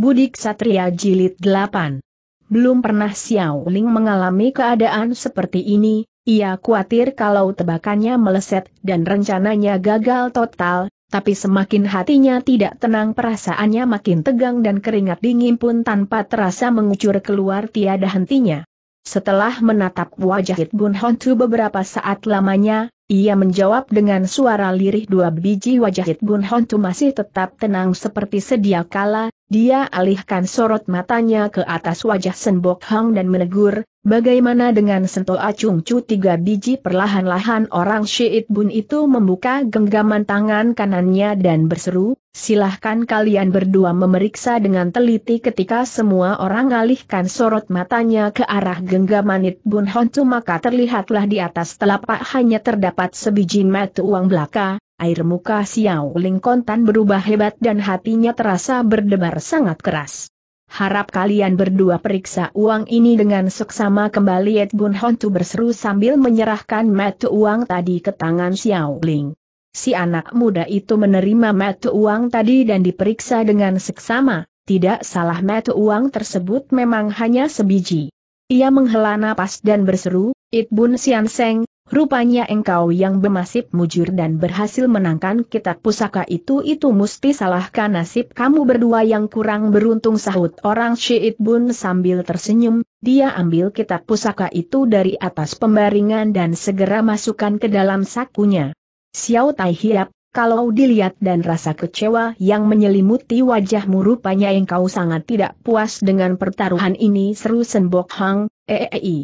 Budik Satria Jilid 8 Belum pernah Xiao Ling mengalami keadaan seperti ini, ia khawatir kalau tebakannya meleset dan rencananya gagal total, tapi semakin hatinya tidak tenang perasaannya makin tegang dan keringat dingin pun tanpa terasa mengucur keluar tiada hentinya. Setelah menatap wajah Hit Bun Hontu beberapa saat lamanya, ia menjawab dengan suara lirih dua biji wajah Hit Bun Hontu masih tetap tenang seperti sedia kala, dia alihkan sorot matanya ke atas wajah Senbok Hang dan menegur, bagaimana dengan sentuh Acung Cu tiga biji perlahan-lahan orang Syiit Bun itu membuka genggaman tangan kanannya dan berseru, silahkan kalian berdua memeriksa dengan teliti ketika semua orang alihkan sorot matanya ke arah genggaman It Bun Hon maka terlihatlah di atas telapak hanya terdapat sebiji mata uang belaka, air muka Xiao Ling kontan berubah hebat dan hatinya terasa berdebar sangat keras. Harap kalian berdua periksa uang ini dengan seksama kembali Ed Bun Hontu berseru sambil menyerahkan metu uang tadi ke tangan Xiao Ling. Si anak muda itu menerima metu uang tadi dan diperiksa dengan seksama, tidak salah metu uang tersebut memang hanya sebiji. Ia menghela napas dan berseru, It Bun Sian Seng, Rupanya engkau yang bermasif mujur dan berhasil menangkan kitab pusaka itu itu mesti salahkan nasib kamu berdua yang kurang beruntung sahut orang Syiit Bun sambil tersenyum, dia ambil kitab pusaka itu dari atas pembaringan dan segera masukkan ke dalam sakunya. Xiao Tai Hiap, kalau dilihat dan rasa kecewa yang menyelimuti wajahmu rupanya engkau sangat tidak puas dengan pertaruhan ini seru Senbok Hang, -e. e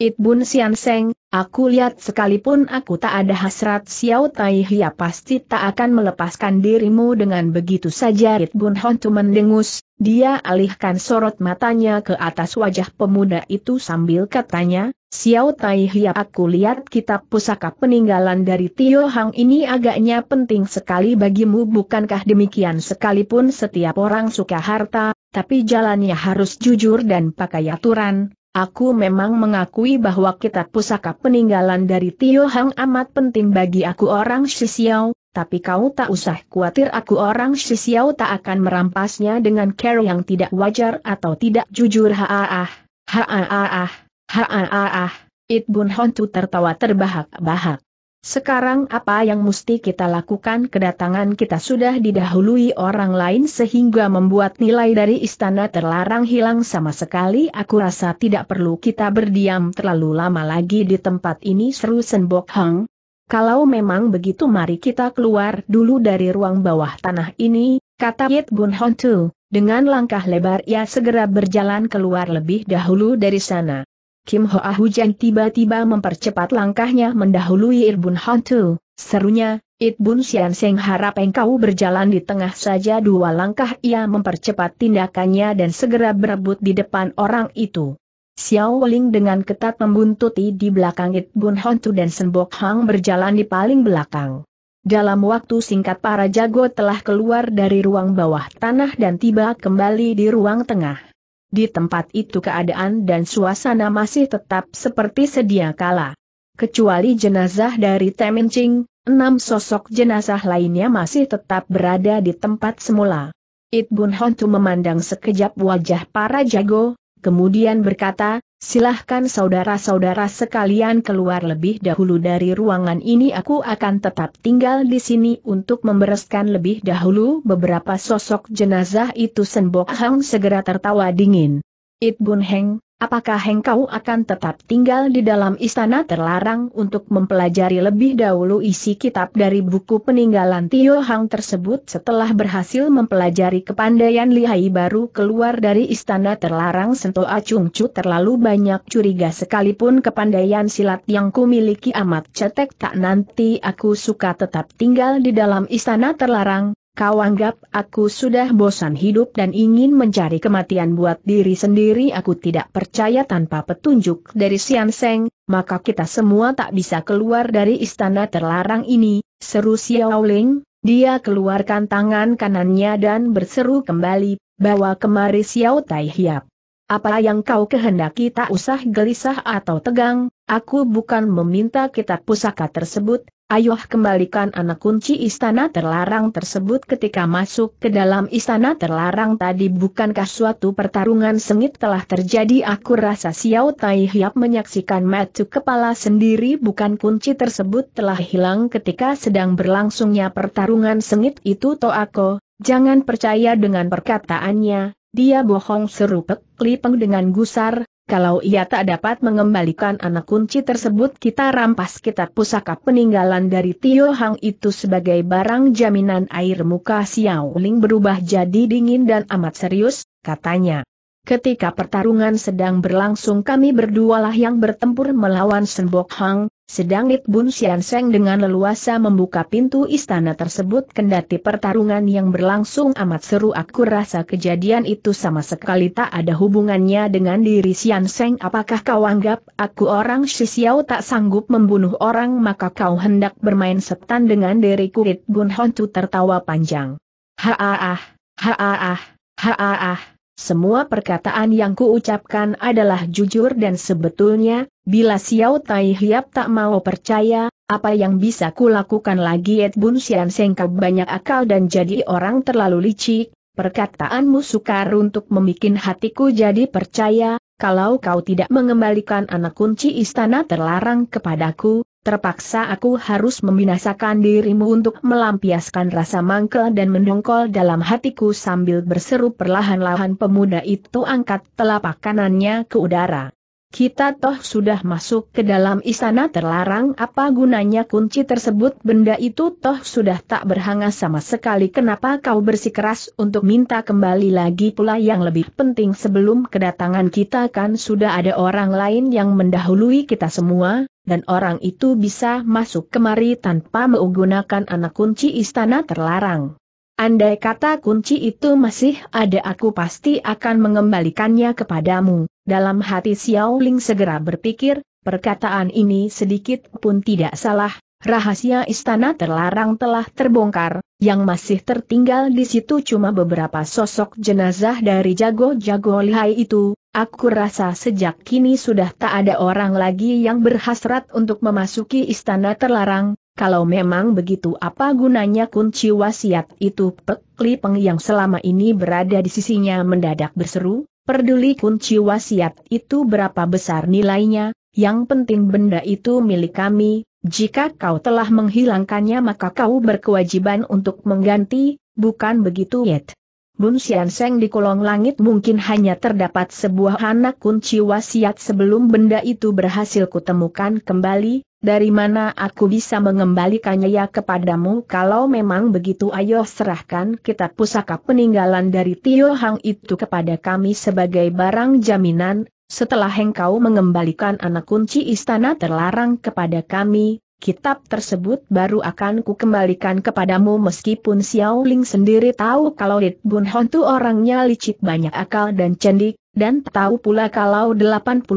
It Bun Sian Seng, aku lihat sekalipun aku tak ada hasrat Xiao Tai Hia pasti tak akan melepaskan dirimu dengan begitu saja It Bun Hon Tu mendengus, dia alihkan sorot matanya ke atas wajah pemuda itu sambil katanya, Xiao Tai Hia aku lihat kitab pusaka peninggalan dari Tio Hang ini agaknya penting sekali bagimu bukankah demikian sekalipun setiap orang suka harta, tapi jalannya harus jujur dan pakai aturan, Aku memang mengakui bahwa kitab pusaka peninggalan dari Tio Hang amat penting bagi aku orang Shisiao, tapi kau tak usah khawatir aku orang Shisiao tak akan merampasnya dengan cara yang tidak wajar atau tidak jujur haaah, haaah, haaah. It Bun Itbun Hontu tertawa terbahak-bahak. Sekarang apa yang mesti kita lakukan kedatangan kita sudah didahului orang lain sehingga membuat nilai dari istana terlarang hilang sama sekali aku rasa tidak perlu kita berdiam terlalu lama lagi di tempat ini seru Senbok Hang. Kalau memang begitu mari kita keluar dulu dari ruang bawah tanah ini, kata Yit Bun Hon Dengan langkah lebar ia segera berjalan keluar lebih dahulu dari sana. Kim Hoa ah Hujan tiba-tiba mempercepat langkahnya mendahului Irbun Hantu, serunya, Itbun Sian Seng harap engkau berjalan di tengah saja dua langkah ia mempercepat tindakannya dan segera berebut di depan orang itu. Xiao Wuling dengan ketat membuntuti di belakang Itbun Hantu dan Senbok Hang berjalan di paling belakang. Dalam waktu singkat para jago telah keluar dari ruang bawah tanah dan tiba kembali di ruang tengah. Di tempat itu keadaan dan suasana masih tetap seperti sedia kala. Kecuali jenazah dari Temencing, enam sosok jenazah lainnya masih tetap berada di tempat semula. It Hontu memandang sekejap wajah para jago, kemudian berkata, Silahkan saudara-saudara sekalian keluar lebih dahulu dari ruangan ini aku akan tetap tinggal di sini untuk membereskan lebih dahulu beberapa sosok jenazah itu Senbok Hang segera tertawa dingin. It Bun Heng, Apakah engkau akan tetap tinggal di dalam istana terlarang untuk mempelajari lebih dahulu isi kitab dari buku peninggalan Tio Hang tersebut setelah berhasil mempelajari kepandaian lihai baru keluar dari istana terlarang Sento Acung Chu terlalu banyak curiga sekalipun kepandaian silat yang kumiliki amat cetek tak nanti aku suka tetap tinggal di dalam istana terlarang, Kau anggap aku sudah bosan hidup dan ingin mencari kematian buat diri sendiri aku tidak percaya tanpa petunjuk dari Sian Seng, maka kita semua tak bisa keluar dari istana terlarang ini, seru Xiao Ling, dia keluarkan tangan kanannya dan berseru kembali, bawa kemari Xiao Tai Hiap. Apa yang kau kehendaki tak usah gelisah atau tegang, aku bukan meminta kitab pusaka tersebut, Ayuh kembalikan anak kunci istana terlarang tersebut ketika masuk ke dalam istana terlarang tadi bukankah suatu pertarungan sengit telah terjadi aku rasa Xiao Tai Hiap menyaksikan matu kepala sendiri bukan kunci tersebut telah hilang ketika sedang berlangsungnya pertarungan sengit itu Toako, jangan percaya dengan perkataannya, dia bohong seru Pek Peng dengan gusar, kalau ia tak dapat mengembalikan anak kunci tersebut kita rampas kitab pusaka peninggalan dari Tio Hang itu sebagai barang jaminan air muka Xiao Ling berubah jadi dingin dan amat serius, katanya. Ketika pertarungan sedang berlangsung kami berdualah yang bertempur melawan Senbok Hang, sedang Bun Itbun Seng dengan leluasa membuka pintu istana tersebut kendati pertarungan yang berlangsung amat seru aku rasa kejadian itu sama sekali tak ada hubungannya dengan diri Seng. apakah kau anggap aku orang Shisiao tak sanggup membunuh orang maka kau hendak bermain setan dengan diriku Itbun Hontu tertawa panjang. Haaah, haaah, haaah, semua perkataan yang kuucapkan adalah jujur dan sebetulnya, bila Xiao Tai Hiap tak mau percaya, apa yang bisa kulakukan lagi Ed Bun Xian sengkap banyak akal dan jadi orang terlalu licik, perkataanmu sukar untuk membuat hatiku jadi percaya, kalau kau tidak mengembalikan anak kunci istana terlarang kepadaku, Terpaksa aku harus membinasakan dirimu untuk melampiaskan rasa mangkel dan mendongkol dalam hatiku sambil berseru perlahan-lahan pemuda itu angkat telapak kanannya ke udara. Kita toh sudah masuk ke dalam istana terlarang apa gunanya kunci tersebut benda itu toh sudah tak berhanga sama sekali kenapa kau bersikeras untuk minta kembali lagi pula yang lebih penting sebelum kedatangan kita kan sudah ada orang lain yang mendahului kita semua, dan orang itu bisa masuk kemari tanpa menggunakan anak kunci istana terlarang. Andai kata kunci itu masih ada aku pasti akan mengembalikannya kepadamu. Dalam hati Xiao Ling segera berpikir, perkataan ini sedikit pun tidak salah, rahasia istana terlarang telah terbongkar, yang masih tertinggal di situ cuma beberapa sosok jenazah dari jago-jago lihai itu, aku rasa sejak kini sudah tak ada orang lagi yang berhasrat untuk memasuki istana terlarang, kalau memang begitu apa gunanya kunci wasiat itu Pekli Peng yang selama ini berada di sisinya mendadak berseru, Peduli kunci wasiat itu berapa besar nilainya, yang penting benda itu milik kami, jika kau telah menghilangkannya maka kau berkewajiban untuk mengganti, bukan begitu Yet. Bun Seng di kolong langit mungkin hanya terdapat sebuah anak kunci wasiat sebelum benda itu berhasil kutemukan kembali, dari mana aku bisa mengembalikannya ya kepadamu kalau memang begitu ayo serahkan kitab pusaka peninggalan dari Tio Hang itu kepada kami sebagai barang jaminan, setelah engkau mengembalikan anak kunci istana terlarang kepada kami, kitab tersebut baru akan ku kembalikan kepadamu meskipun Xiao Ling sendiri tahu kalau Lit Bun Hon tu orangnya licik banyak akal dan cendik, dan tahu pula kalau 80%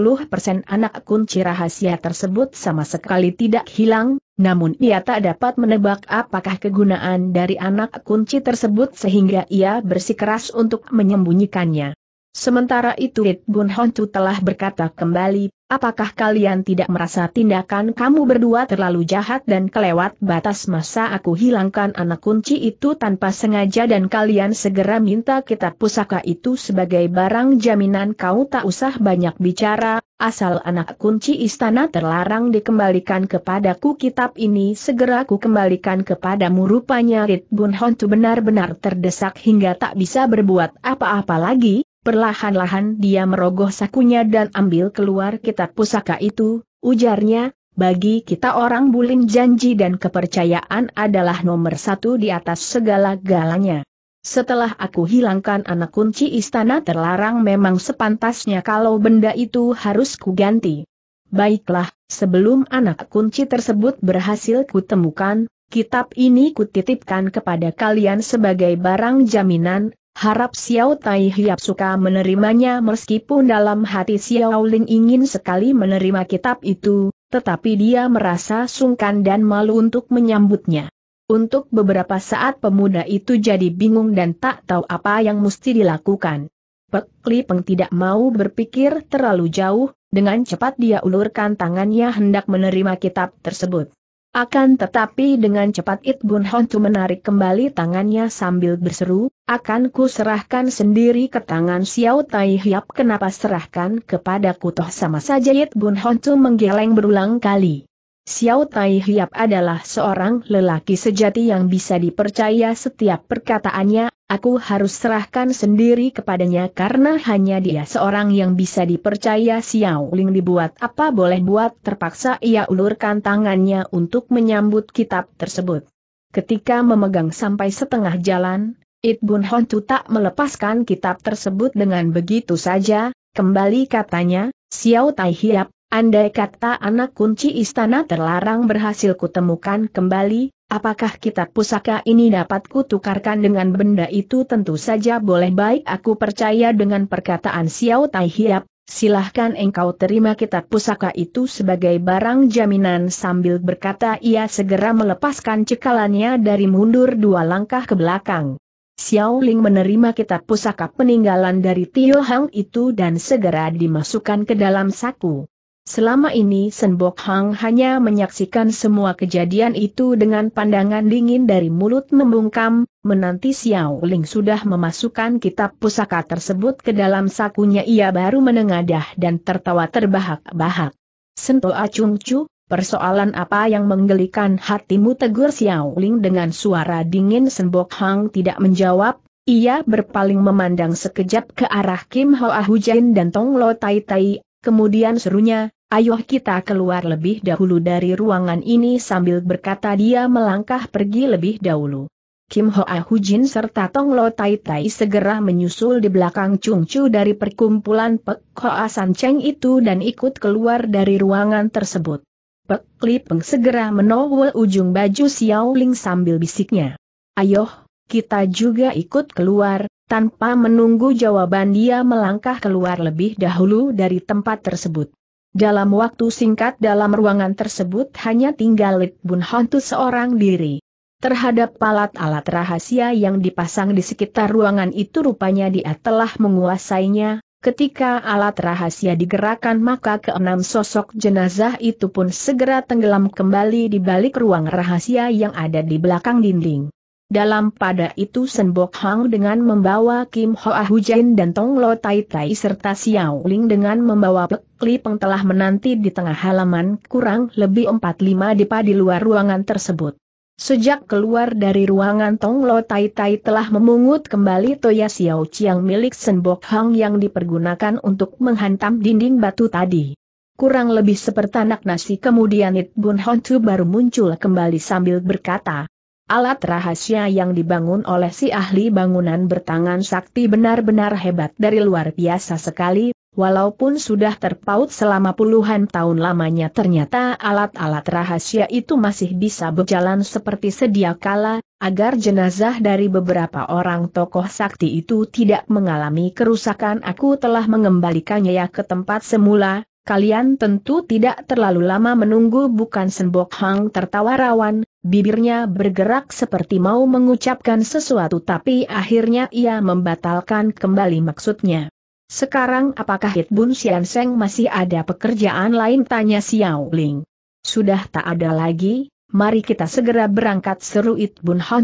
anak kunci rahasia tersebut sama sekali tidak hilang, namun ia tak dapat menebak apakah kegunaan dari anak kunci tersebut sehingga ia bersikeras untuk menyembunyikannya. Sementara itu It Bun Hontu telah berkata kembali, apakah kalian tidak merasa tindakan kamu berdua terlalu jahat dan kelewat batas masa aku hilangkan anak kunci itu tanpa sengaja dan kalian segera minta kitab pusaka itu sebagai barang jaminan kau tak usah banyak bicara, asal anak kunci istana terlarang dikembalikan kepadaku kitab ini segera ku kembalikan kepadamu rupanya Rit Bun Hontu benar-benar terdesak hingga tak bisa berbuat apa-apa lagi, Perlahan-lahan dia merogoh sakunya dan ambil keluar kitab pusaka itu, ujarnya, bagi kita orang bulin janji dan kepercayaan adalah nomor satu di atas segala galanya. Setelah aku hilangkan anak kunci istana terlarang memang sepantasnya kalau benda itu harus kuganti. Baiklah, sebelum anak kunci tersebut berhasil kutemukan, kitab ini kutitipkan kepada kalian sebagai barang jaminan, Harap Xiao Tai Hiap suka menerimanya meskipun dalam hati Xiao Ling ingin sekali menerima kitab itu, tetapi dia merasa sungkan dan malu untuk menyambutnya. Untuk beberapa saat pemuda itu jadi bingung dan tak tahu apa yang mesti dilakukan. Pek Li Peng tidak mau berpikir terlalu jauh, dengan cepat dia ulurkan tangannya hendak menerima kitab tersebut. Akan tetapi dengan cepat It Bun Hontu menarik kembali tangannya sambil berseru, akan ku serahkan sendiri ke tangan Xiao Tai Hiap kenapa serahkan kepadaku toh sama saja It Bun Hontu menggeleng berulang kali. Xiao Tai Hiap adalah seorang lelaki sejati yang bisa dipercaya setiap perkataannya, aku harus serahkan sendiri kepadanya karena hanya dia seorang yang bisa dipercaya Xiao Ling dibuat apa boleh buat terpaksa ia ulurkan tangannya untuk menyambut kitab tersebut. Ketika memegang sampai setengah jalan, It Bun Hon Chu tak melepaskan kitab tersebut dengan begitu saja, kembali katanya, Xiao Tai Hiap, Andai kata anak kunci istana terlarang berhasil kutemukan kembali, apakah kitab pusaka ini dapat kutukarkan dengan benda itu tentu saja boleh baik aku percaya dengan perkataan Xiao Tai Hiap, silahkan engkau terima kitab pusaka itu sebagai barang jaminan sambil berkata ia segera melepaskan cekalannya dari mundur dua langkah ke belakang. Xiao Ling menerima kitab pusaka peninggalan dari Tio Hang itu dan segera dimasukkan ke dalam saku. Selama ini Senbok Hang hanya menyaksikan semua kejadian itu dengan pandangan dingin dari mulut membungkam, menanti Xiao Ling sudah memasukkan kitab pusaka tersebut ke dalam sakunya ia baru menengadah dan tertawa terbahak-bahak. Sento Acung Chu, persoalan apa yang menggelikan hatimu tegur Xiao Ling dengan suara dingin Senbok Hang tidak menjawab, ia berpaling memandang sekejap ke arah Kim Hoa Hujan dan Tong Lo Tai Tai Kemudian serunya, ayo kita keluar lebih dahulu dari ruangan ini sambil berkata dia melangkah pergi lebih dahulu. Kim Hoa ah Hujin serta Tong Lo Tai Tai segera menyusul di belakang Chung Chu dari perkumpulan Pek Ho ah San Cheng itu dan ikut keluar dari ruangan tersebut. Pek Li Peng segera menowel ujung baju Xiao Ling sambil bisiknya. Ayo, kita juga ikut keluar, tanpa menunggu jawaban dia melangkah keluar lebih dahulu dari tempat tersebut. Dalam waktu singkat dalam ruangan tersebut hanya tinggal Lit Bun Hontu seorang diri. Terhadap alat-alat rahasia yang dipasang di sekitar ruangan itu rupanya dia telah menguasainya, ketika alat rahasia digerakkan maka keenam sosok jenazah itu pun segera tenggelam kembali di balik ruang rahasia yang ada di belakang dinding. Dalam pada itu Senbok Hang dengan membawa Kim Hoa ah Hujain dan Tong Lo Tai Tai serta Xiao Ling dengan membawa Pek Li Peng telah menanti di tengah halaman kurang lebih 45 depa di luar ruangan tersebut. Sejak keluar dari ruangan Tong Lo Tai Tai telah memungut kembali Toya Xiao Chiang milik Senbok Hang yang dipergunakan untuk menghantam dinding batu tadi. Kurang lebih seperti anak nasi kemudian It Bun Hon Tu baru muncul kembali sambil berkata, Alat rahasia yang dibangun oleh si ahli bangunan bertangan sakti benar-benar hebat dari luar biasa sekali, walaupun sudah terpaut selama puluhan tahun lamanya ternyata alat-alat rahasia itu masih bisa berjalan seperti sedia kala, agar jenazah dari beberapa orang tokoh sakti itu tidak mengalami kerusakan aku telah mengembalikannya ya ke tempat semula, Kalian tentu tidak terlalu lama menunggu bukan Senbok Hang tertawa rawan, Bibirnya bergerak seperti mau mengucapkan sesuatu tapi akhirnya ia membatalkan kembali maksudnya. Sekarang apakah Hit Bun Sian Seng masih ada pekerjaan lain tanya Xiao Ling. Sudah tak ada lagi, mari kita segera berangkat seru Itbun Bun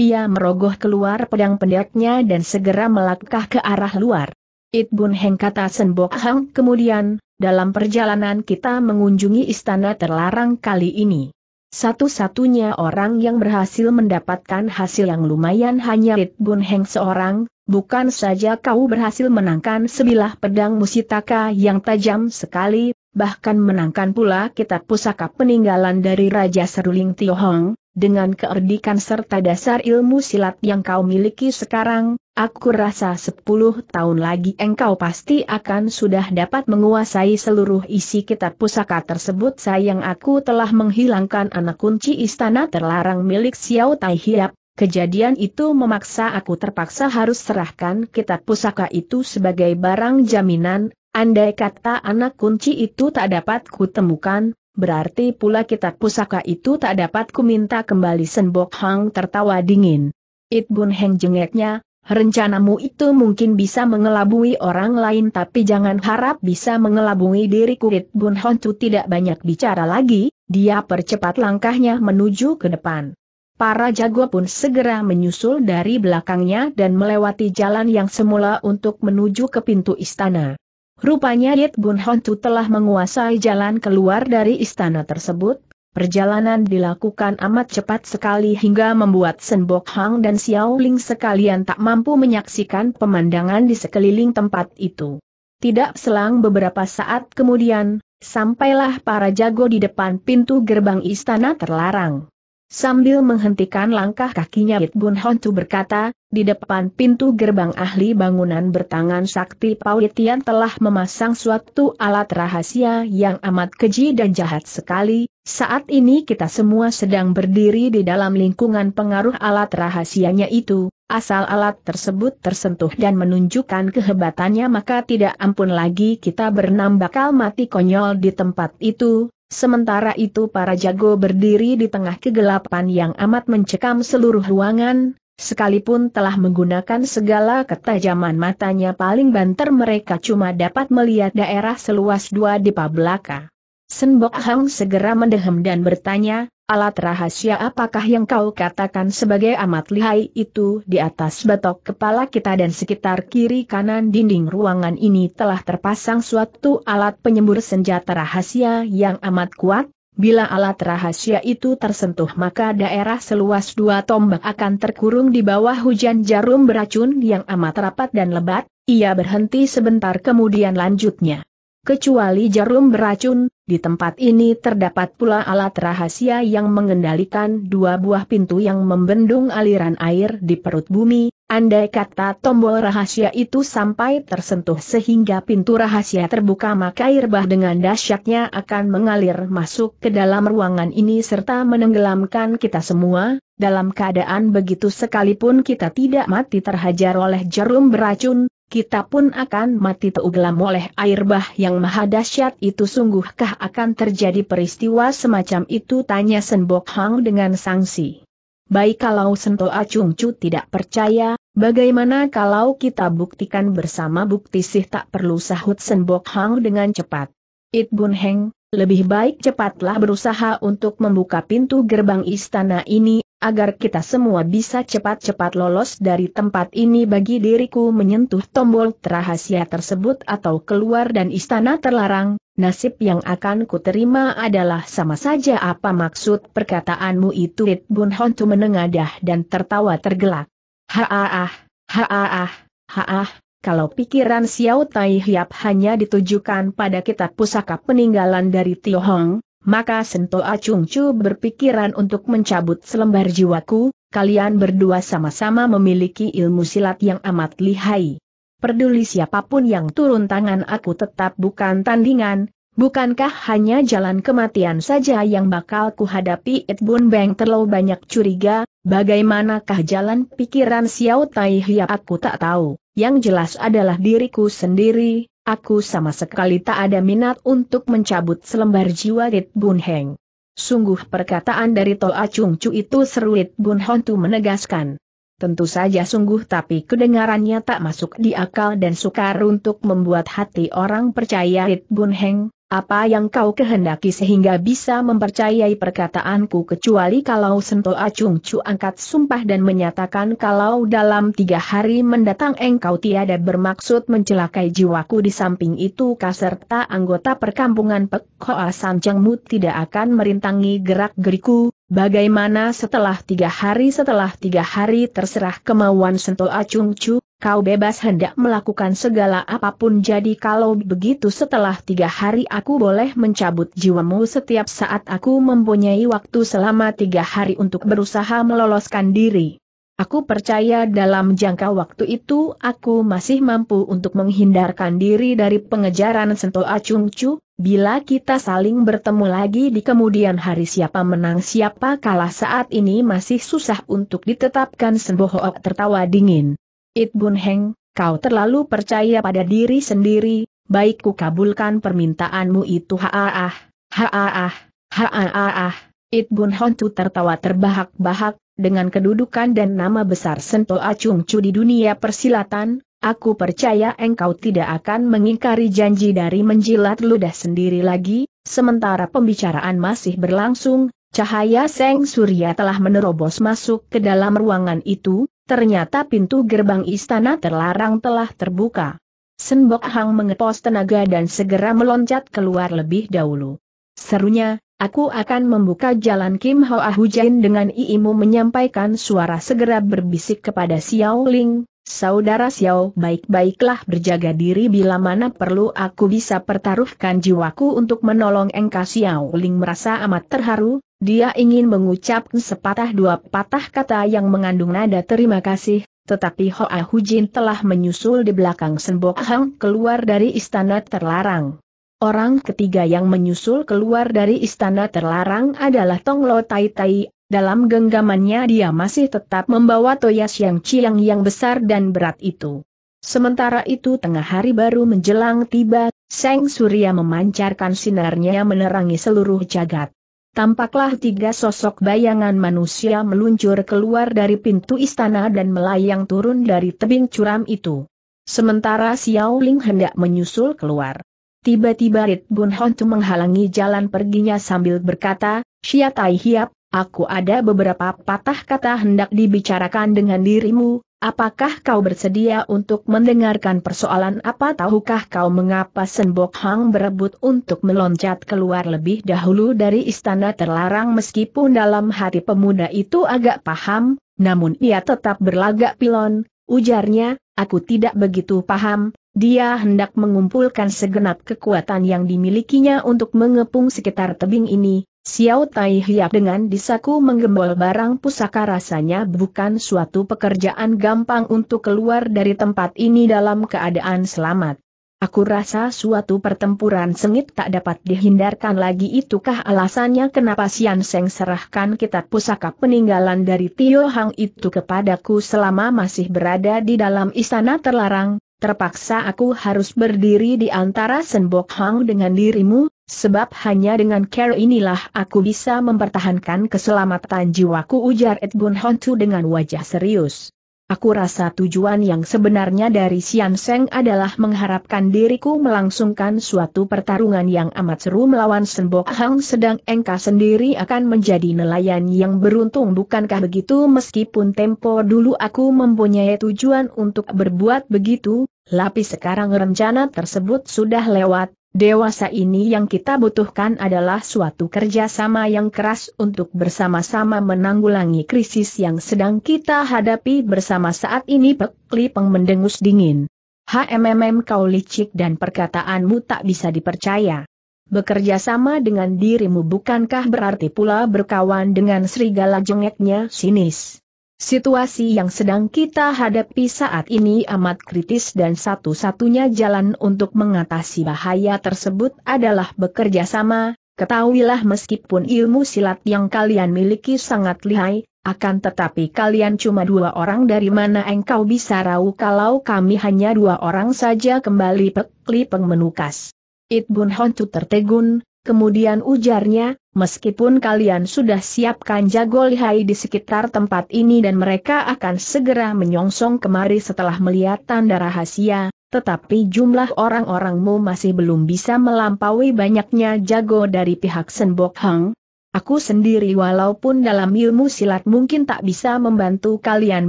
Ia merogoh keluar pedang pendeknya dan segera melangkah ke arah luar. It Bun Heng kata Senbok Hang kemudian, dalam perjalanan kita mengunjungi istana terlarang kali ini. Satu-satunya orang yang berhasil mendapatkan hasil yang lumayan hanya Rit Bun Heng seorang, bukan saja kau berhasil menangkan sebilah pedang musitaka yang tajam sekali, bahkan menangkan pula kitab pusaka peninggalan dari Raja Seruling Tiohong, dengan keerdikan serta dasar ilmu silat yang kau miliki sekarang, aku rasa sepuluh tahun lagi engkau pasti akan sudah dapat menguasai seluruh isi kitab pusaka tersebut sayang aku telah menghilangkan anak kunci istana terlarang milik Xiao Tai Hiap, kejadian itu memaksa aku terpaksa harus serahkan kitab pusaka itu sebagai barang jaminan, andai kata anak kunci itu tak dapat kutemukan, berarti pula kitab pusaka itu tak dapat kuminta kembali Senbok Hang tertawa dingin. It Bun Heng jengeknya, rencanamu itu mungkin bisa mengelabui orang lain tapi jangan harap bisa mengelabui diriku It Bun Honcu tidak banyak bicara lagi, dia percepat langkahnya menuju ke depan. Para jago pun segera menyusul dari belakangnya dan melewati jalan yang semula untuk menuju ke pintu istana. Rupanya Yit Bun Hontu telah menguasai jalan keluar dari istana tersebut, perjalanan dilakukan amat cepat sekali hingga membuat Senbok Hang dan Xiao Ling sekalian tak mampu menyaksikan pemandangan di sekeliling tempat itu. Tidak selang beberapa saat kemudian, sampailah para jago di depan pintu gerbang istana terlarang. Sambil menghentikan langkah kakinya Yit Bun Hontu berkata, di depan pintu gerbang ahli bangunan bertangan sakti Pawitian telah memasang suatu alat rahasia yang amat keji dan jahat sekali, saat ini kita semua sedang berdiri di dalam lingkungan pengaruh alat rahasianya itu, asal alat tersebut tersentuh dan menunjukkan kehebatannya maka tidak ampun lagi kita bernam bakal mati konyol di tempat itu, Sementara itu para jago berdiri di tengah kegelapan yang amat mencekam seluruh ruangan, Sekalipun telah menggunakan segala ketajaman matanya paling banter mereka cuma dapat melihat daerah seluas dua depa belaka. Senbok Hang segera mendehem dan bertanya, alat rahasia apakah yang kau katakan sebagai amat lihai itu di atas batok kepala kita dan sekitar kiri kanan dinding ruangan ini telah terpasang suatu alat penyembur senjata rahasia yang amat kuat? Bila alat rahasia itu tersentuh maka daerah seluas dua tombak akan terkurung di bawah hujan jarum beracun yang amat rapat dan lebat, ia berhenti sebentar kemudian lanjutnya. Kecuali jarum beracun, di tempat ini terdapat pula alat rahasia yang mengendalikan dua buah pintu yang membendung aliran air di perut bumi, Andai kata tombol rahasia itu sampai tersentuh sehingga pintu rahasia terbuka maka air bah dengan dahsyatnya akan mengalir masuk ke dalam ruangan ini serta menenggelamkan kita semua, dalam keadaan begitu sekalipun kita tidak mati terhajar oleh jarum beracun, kita pun akan mati tenggelam oleh air bah yang maha dahsyat itu sungguhkah akan terjadi peristiwa semacam itu tanya Senbok Hang dengan sanksi. Baik kalau Sento Acungcu tidak percaya, Bagaimana kalau kita buktikan bersama bukti sih tak perlu sahut Senbok Hang dengan cepat. It Bun Heng, lebih baik cepatlah berusaha untuk membuka pintu gerbang istana ini, agar kita semua bisa cepat-cepat lolos dari tempat ini bagi diriku menyentuh tombol rahasia tersebut atau keluar dan istana terlarang, nasib yang akan kuterima adalah sama saja apa maksud perkataanmu itu It Bun Hong tu menengadah dan tertawa tergelak. Haah, haah, haah. kalau pikiran Xiao Tai Hiap hanya ditujukan pada kitab pusaka peninggalan dari Tio Hong, maka Sento Acung Chu berpikiran untuk mencabut selembar jiwaku, kalian berdua sama-sama memiliki ilmu silat yang amat lihai. Perduli siapapun yang turun tangan aku tetap bukan tandingan, bukankah hanya jalan kematian saja yang bakal kuhadapi It Beng terlalu banyak curiga, Bagaimanakah jalan pikiran Xiao Tai Hiap aku tak tahu, yang jelas adalah diriku sendiri, aku sama sekali tak ada minat untuk mencabut selembar jiwa Rit Bun Heng. Sungguh perkataan dari Tol Acung Chu itu seru Rit Bun Hong Tu menegaskan. Tentu saja sungguh tapi kedengarannya tak masuk di akal dan sukar untuk membuat hati orang percaya Rit Bun Heng, apa yang kau kehendaki sehingga bisa mempercayai perkataanku kecuali kalau Sento Acung Cu angkat sumpah dan menyatakan kalau dalam tiga hari mendatang engkau tiada bermaksud mencelakai jiwaku di samping itu kaserta anggota perkampungan Pek Hoa Sanjangmu tidak akan merintangi gerak geriku, Bagaimana setelah tiga hari setelah tiga hari terserah kemauan Sento Acung Chu, kau bebas hendak melakukan segala apapun jadi kalau begitu setelah tiga hari aku boleh mencabut jiwamu setiap saat aku mempunyai waktu selama tiga hari untuk berusaha meloloskan diri. Aku percaya dalam jangka waktu itu aku masih mampu untuk menghindarkan diri dari pengejaran Sento Acung Chu, Bila kita saling bertemu lagi di kemudian hari siapa menang siapa kalah saat ini masih susah untuk ditetapkan Senbohook tertawa dingin. It Bun Heng, kau terlalu percaya pada diri sendiri, baik ku kabulkan permintaanmu itu haaah, ah, haaah, ah, haaah. Ah, It Bun Hon tu tertawa terbahak-bahak, dengan kedudukan dan nama besar Sento Acung Chu di dunia persilatan, Aku percaya engkau tidak akan mengingkari janji dari menjilat ludah sendiri lagi, sementara pembicaraan masih berlangsung, cahaya Seng Surya telah menerobos masuk ke dalam ruangan itu, ternyata pintu gerbang istana terlarang telah terbuka. Senbok Hang mengepos tenaga dan segera meloncat keluar lebih dahulu. Serunya, aku akan membuka jalan Kim Hoa Hujain dengan iimu menyampaikan suara segera berbisik kepada Xiao Ling, Saudara Xiao baik-baiklah berjaga diri bila mana perlu aku bisa pertaruhkan jiwaku untuk menolong engkau Xiao Ling merasa amat terharu, dia ingin mengucapkan sepatah dua patah kata yang mengandung nada terima kasih, tetapi Hoa Hujin telah menyusul di belakang Senbok Hang keluar dari istana terlarang. Orang ketiga yang menyusul keluar dari istana terlarang adalah Tong Lo Tai Tai, dalam genggamannya dia masih tetap membawa toyas yang ciang yang besar dan berat itu. Sementara itu tengah hari baru menjelang tiba, Seng Surya memancarkan sinarnya menerangi seluruh jagat. Tampaklah tiga sosok bayangan manusia meluncur keluar dari pintu istana dan melayang turun dari tebing curam itu. Sementara Xiao Ling hendak menyusul keluar. Tiba-tiba Rit Bun Hon menghalangi jalan perginya sambil berkata, Xia Tai Hiap, aku ada beberapa patah kata hendak dibicarakan dengan dirimu, apakah kau bersedia untuk mendengarkan persoalan apa tahukah kau mengapa Senbok Hang berebut untuk meloncat keluar lebih dahulu dari istana terlarang meskipun dalam hati pemuda itu agak paham, namun ia tetap berlagak pilon, ujarnya, aku tidak begitu paham, dia hendak mengumpulkan segenap kekuatan yang dimilikinya untuk mengepung sekitar tebing ini, Xiao Tai Hiap dengan disaku menggembol barang pusaka rasanya bukan suatu pekerjaan gampang untuk keluar dari tempat ini dalam keadaan selamat. Aku rasa suatu pertempuran sengit tak dapat dihindarkan lagi itukah alasannya kenapa Sian Seng serahkan kitab pusaka peninggalan dari Tio Hang itu kepadaku selama masih berada di dalam istana terlarang, terpaksa aku harus berdiri di antara Senbok Hang dengan dirimu, sebab hanya dengan care inilah aku bisa mempertahankan keselamatan jiwaku ujar Edbun Hontu dengan wajah serius. Aku rasa tujuan yang sebenarnya dari Sian Seng adalah mengharapkan diriku melangsungkan suatu pertarungan yang amat seru melawan Senbok Hang sedang engkau sendiri akan menjadi nelayan yang beruntung bukankah begitu meskipun tempo dulu aku mempunyai tujuan untuk berbuat begitu, tapi sekarang rencana tersebut sudah lewat, Dewasa ini yang kita butuhkan adalah suatu kerjasama yang keras untuk bersama-sama menanggulangi krisis yang sedang kita hadapi bersama saat ini Pek Peng mendengus dingin. HMMM kau licik dan perkataanmu tak bisa dipercaya. Bekerja sama dengan dirimu bukankah berarti pula berkawan dengan serigala jengeknya sinis. Situasi yang sedang kita hadapi saat ini amat kritis dan satu-satunya jalan untuk mengatasi bahaya tersebut adalah bekerja sama, ketahuilah meskipun ilmu silat yang kalian miliki sangat lihai, akan tetapi kalian cuma dua orang dari mana engkau bisa rau kalau kami hanya dua orang saja kembali pekli pengmenukas. Itbun Bun Honcu tertegun, Kemudian ujarnya, meskipun kalian sudah siapkan jago lihai di sekitar tempat ini dan mereka akan segera menyongsong kemari setelah melihat tanda rahasia, tetapi jumlah orang-orangmu masih belum bisa melampaui banyaknya jago dari pihak Senbok Hang. Aku sendiri walaupun dalam ilmu silat mungkin tak bisa membantu kalian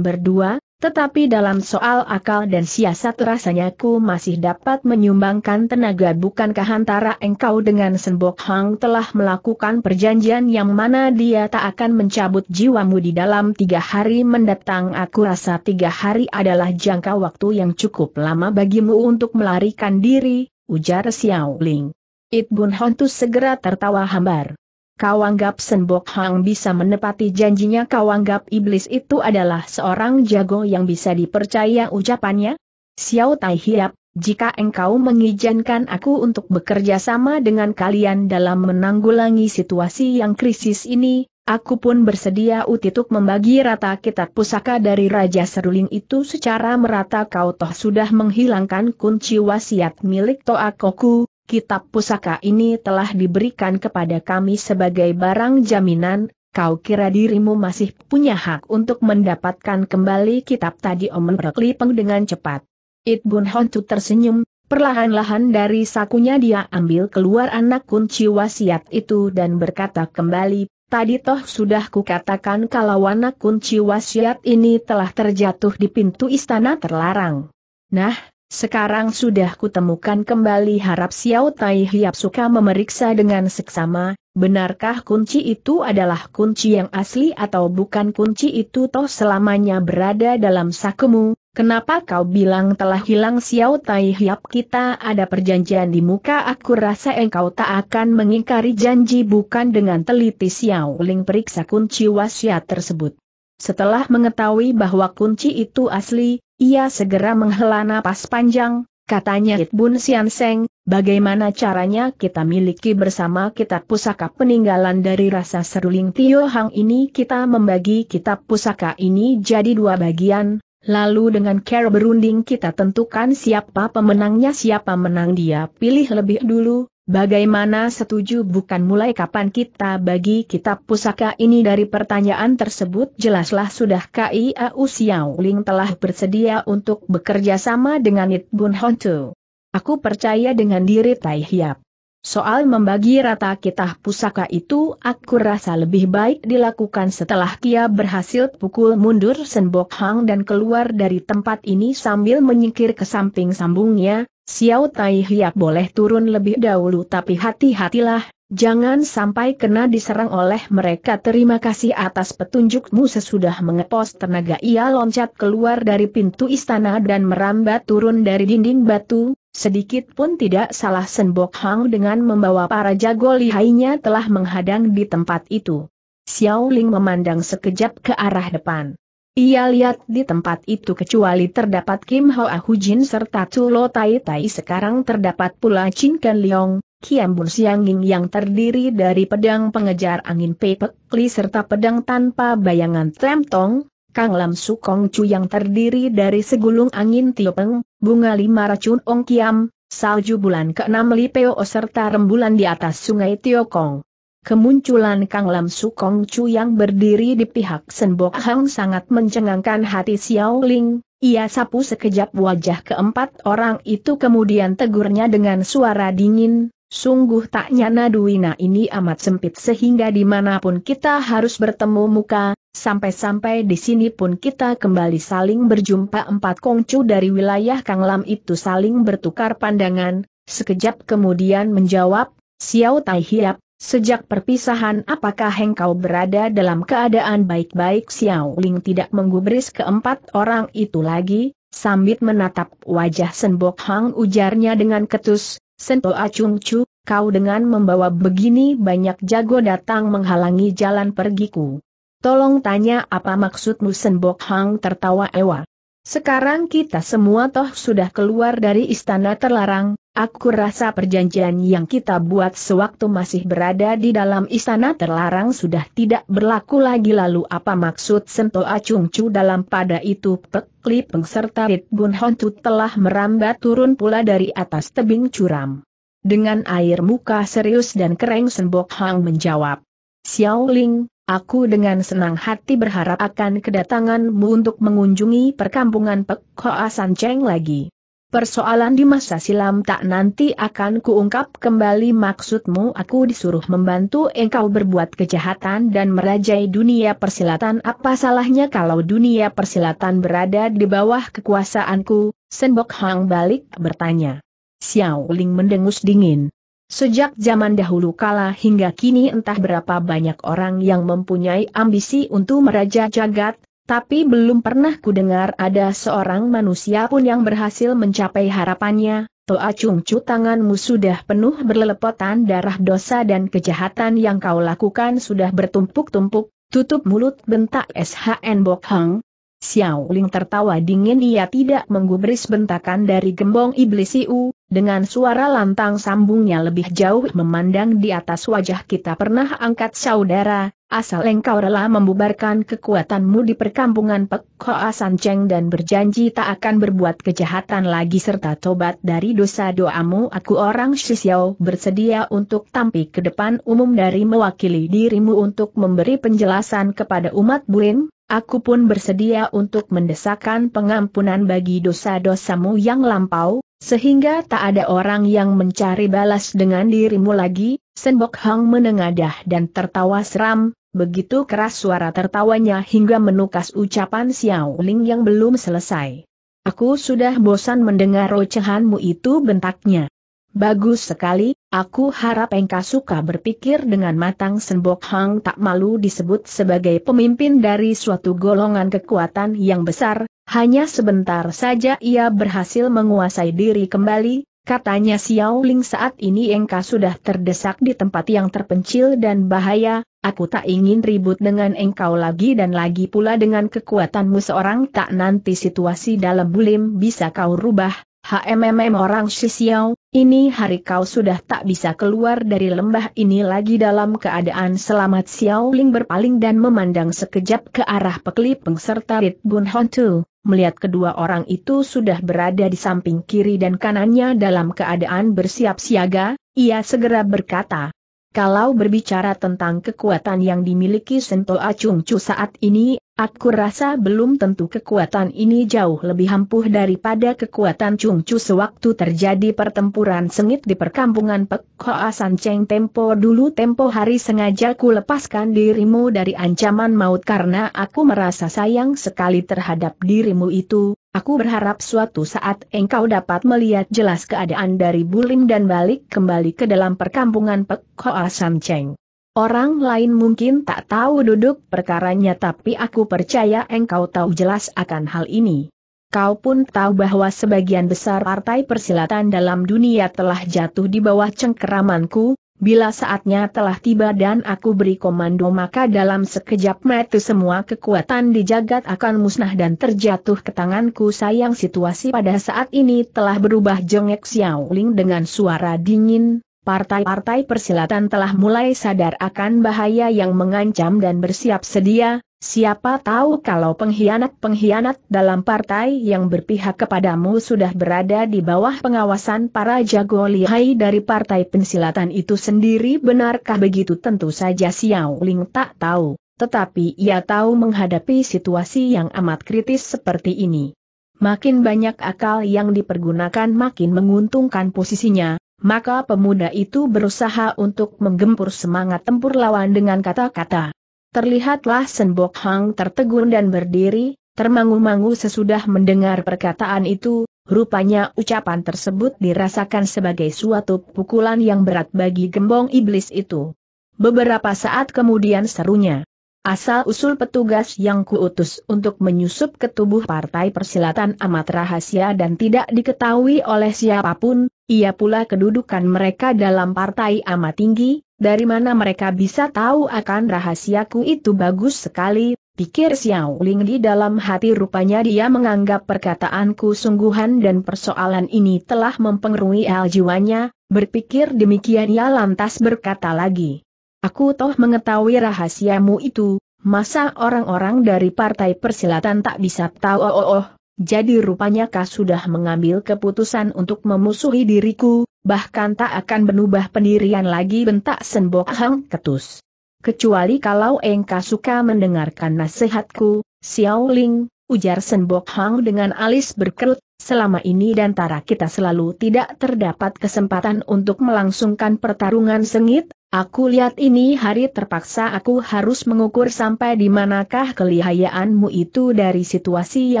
berdua, tetapi dalam soal akal dan siasat rasanya ku masih dapat menyumbangkan tenaga bukankah antara engkau dengan Senbok Hang telah melakukan perjanjian yang mana dia tak akan mencabut jiwamu di dalam tiga hari mendatang aku rasa tiga hari adalah jangka waktu yang cukup lama bagimu untuk melarikan diri, ujar Xiao Ling. It Bun Hontus segera tertawa hambar kau anggap Senbok Hang bisa menepati janjinya kau anggap iblis itu adalah seorang jago yang bisa dipercaya ucapannya? Xiao Tai Hiap, jika engkau mengizinkan aku untuk bekerja sama dengan kalian dalam menanggulangi situasi yang krisis ini, aku pun bersedia untuk membagi rata kitab pusaka dari Raja Seruling itu secara merata kau toh sudah menghilangkan kunci wasiat milik Toa Koku? kitab pusaka ini telah diberikan kepada kami sebagai barang jaminan, kau kira dirimu masih punya hak untuk mendapatkan kembali kitab tadi Omen Reklipeng dengan cepat. It Bun Hontu tersenyum, perlahan-lahan dari sakunya dia ambil keluar anak kunci wasiat itu dan berkata kembali, tadi toh sudah kukatakan kalau anak kunci wasiat ini telah terjatuh di pintu istana terlarang. Nah, sekarang sudah kutemukan kembali harap Xiao Tai Hiap suka memeriksa dengan seksama, benarkah kunci itu adalah kunci yang asli atau bukan kunci itu toh selamanya berada dalam sakumu, kenapa kau bilang telah hilang Xiao Tai Hiap kita ada perjanjian di muka aku rasa engkau tak akan mengingkari janji bukan dengan teliti Xiao Ling periksa kunci wasiat tersebut. Setelah mengetahui bahwa kunci itu asli, ia segera menghela napas panjang, katanya It Bun Sian Seng, bagaimana caranya kita miliki bersama kitab pusaka peninggalan dari rasa seruling Tio Hang ini kita membagi kitab pusaka ini jadi dua bagian, Lalu dengan care berunding kita tentukan siapa pemenangnya siapa menang dia pilih lebih dulu, bagaimana setuju bukan mulai kapan kita bagi kitab pusaka ini dari pertanyaan tersebut jelaslah sudah KIA KIAU Ling telah bersedia untuk bekerja sama dengan It Bun Hontu. Aku percaya dengan diri Tai Hiap. Soal membagi rata kitab pusaka itu aku rasa lebih baik dilakukan setelah Kia berhasil pukul mundur Senbok Hang dan keluar dari tempat ini sambil menyingkir ke samping sambungnya, Xiao Tai Hiap boleh turun lebih dahulu tapi hati-hatilah, jangan sampai kena diserang oleh mereka terima kasih atas petunjukmu sesudah mengepos tenaga ia loncat keluar dari pintu istana dan merambat turun dari dinding batu, Sedikit pun tidak salah Senbok Hang dengan membawa para jago lihainya telah menghadang di tempat itu. Xiao Ling memandang sekejap ke arah depan. Ia lihat di tempat itu kecuali terdapat Kim Hao Jin serta Tulo Tai Tai sekarang terdapat pula Chin Ken Leong, Kiam Bun Ying yang terdiri dari pedang pengejar angin Pei Pek Li serta pedang tanpa bayangan Trem Tong, Kang Lam Sukong Chu yang terdiri dari segulung angin tiopeng, bunga lima racun ong kiam, salju bulan ke-6 Lipeo serta rembulan di atas sungai Tiokong. Kemunculan Kang Lam Sukong Chu yang berdiri di pihak Senbok Hang sangat mencengangkan hati Xiao Ling, ia sapu sekejap wajah keempat orang itu kemudian tegurnya dengan suara dingin, Sungguh tak nyana Duwina ini amat sempit sehingga dimanapun kita harus bertemu muka, sampai-sampai di sini pun kita kembali saling berjumpa empat kongcu dari wilayah Kanglam itu saling bertukar pandangan, sekejap kemudian menjawab, Xiao Tai Hiap, sejak perpisahan apakah engkau berada dalam keadaan baik-baik Xiao Ling tidak menggubris keempat orang itu lagi, sambil menatap wajah Senbok Hang ujarnya dengan ketus, Sento Acungcu, kau dengan membawa begini banyak jago datang menghalangi jalan pergiku. Tolong tanya apa maksudmu Senbok Hang tertawa ewa. Sekarang kita semua toh sudah keluar dari istana terlarang, aku rasa perjanjian yang kita buat sewaktu masih berada di dalam istana terlarang sudah tidak berlaku lagi lalu apa maksud Sento Acung Chu dalam pada itu Pekli Li Peng Rit Bun Hon Chu telah merambat turun pula dari atas tebing curam. Dengan air muka serius dan kereng sembok Hang menjawab. Xiao Ling, Aku dengan senang hati berharap akan kedatanganmu untuk mengunjungi perkampungan Pek Hoa San Cheng lagi. Persoalan di masa silam tak nanti akan kuungkap kembali maksudmu aku disuruh membantu engkau berbuat kejahatan dan merajai dunia persilatan apa salahnya kalau dunia persilatan berada di bawah kekuasaanku, Senbok Hang balik bertanya. Xiao Ling mendengus dingin. Sejak zaman dahulu kala hingga kini entah berapa banyak orang yang mempunyai ambisi untuk meraja jagat, tapi belum pernah kudengar ada seorang manusia pun yang berhasil mencapai harapannya, Toa Chu tanganmu sudah penuh berlelepotan darah dosa dan kejahatan yang kau lakukan sudah bertumpuk-tumpuk, tutup mulut bentak SHN Bok Hang. Xiao Ling tertawa dingin ia tidak menggubris bentakan dari gembong iblis Iu, dengan suara lantang sambungnya lebih jauh memandang di atas wajah kita pernah angkat saudara, asal engkau rela membubarkan kekuatanmu di perkampungan Pek Hoa Sanceng dan berjanji tak akan berbuat kejahatan lagi serta tobat dari dosa doamu aku orang Shisiao bersedia untuk tampil ke depan umum dari mewakili dirimu untuk memberi penjelasan kepada umat Buin, aku pun bersedia untuk mendesakkan pengampunan bagi dosa-dosamu yang lampau, sehingga tak ada orang yang mencari balas dengan dirimu lagi, Senbok Hang menengadah dan tertawa seram, begitu keras suara tertawanya hingga menukas ucapan Xiao Ling yang belum selesai. Aku sudah bosan mendengar rocehanmu itu bentaknya. Bagus sekali, aku harap engkau suka berpikir dengan matang Senbok Hang tak malu disebut sebagai pemimpin dari suatu golongan kekuatan yang besar, hanya sebentar saja ia berhasil menguasai diri kembali, katanya Xiao Ling saat ini engkau sudah terdesak di tempat yang terpencil dan bahaya, aku tak ingin ribut dengan engkau lagi dan lagi pula dengan kekuatanmu seorang tak nanti situasi dalam bulim bisa kau rubah, HMMM orang Shi Xiao, ini hari kau sudah tak bisa keluar dari lembah ini lagi dalam keadaan selamat Xiao Ling berpaling dan memandang sekejap ke arah pekli pengserta Rit Bun Hon Tu, melihat kedua orang itu sudah berada di samping kiri dan kanannya dalam keadaan bersiap siaga, ia segera berkata, kalau berbicara tentang kekuatan yang dimiliki Sento Acung Chu saat ini, aku rasa belum tentu kekuatan ini jauh lebih ampuh daripada kekuatan Chung Chu sewaktu terjadi pertempuran sengit di perkampungan Pek Hoa San Cheng Tempo dulu tempo hari sengaja ku lepaskan dirimu dari ancaman maut karena aku merasa sayang sekali terhadap dirimu itu, Aku berharap suatu saat engkau dapat melihat jelas keadaan dari Bulim dan balik kembali ke dalam perkampungan Pek Hoa Sam Cheng. Orang lain mungkin tak tahu duduk perkaranya tapi aku percaya engkau tahu jelas akan hal ini. Kau pun tahu bahwa sebagian besar partai persilatan dalam dunia telah jatuh di bawah cengkeramanku, Bila saatnya telah tiba dan aku beri komando maka dalam sekejap mata semua kekuatan di jagat akan musnah dan terjatuh ke tanganku sayang situasi pada saat ini telah berubah jengek Xiao Ling dengan suara dingin, partai-partai persilatan telah mulai sadar akan bahaya yang mengancam dan bersiap sedia, siapa tahu kalau pengkhianat-pengkhianat dalam partai yang berpihak kepadamu sudah berada di bawah pengawasan para jago lihai dari partai persilatan itu sendiri benarkah begitu tentu saja Xiao Ling tak tahu, tetapi ia tahu menghadapi situasi yang amat kritis seperti ini. Makin banyak akal yang dipergunakan makin menguntungkan posisinya, maka pemuda itu berusaha untuk menggempur semangat tempur lawan dengan kata-kata. Terlihatlah Senbok Hang tertegun dan berdiri, termangu-mangu sesudah mendengar perkataan itu, rupanya ucapan tersebut dirasakan sebagai suatu pukulan yang berat bagi gembong iblis itu. Beberapa saat kemudian serunya. Asal-usul petugas yang kuutus untuk menyusup ke tubuh partai persilatan amat rahasia dan tidak diketahui oleh siapapun, ia pula kedudukan mereka dalam partai amat tinggi, dari mana mereka bisa tahu akan rahasiaku itu bagus sekali, pikir Xiao Ling di dalam hati rupanya dia menganggap perkataanku sungguhan dan persoalan ini telah mempengaruhi el jiwanya, berpikir demikian ia lantas berkata lagi. Aku toh mengetahui rahasiamu itu, masa orang-orang dari partai persilatan tak bisa tahu oh oh oh. Jadi rupanya kau sudah mengambil keputusan untuk memusuhi diriku, bahkan tak akan menubah pendirian lagi bentak Senbok Hang ketus. Kecuali kalau engkau suka mendengarkan nasihatku, Xiao Ling, ujar Senbok Hang dengan alis berkerut, selama ini dan tara kita selalu tidak terdapat kesempatan untuk melangsungkan pertarungan sengit, Aku lihat ini hari terpaksa aku harus mengukur sampai di manakah kelihayaanmu itu dari situasi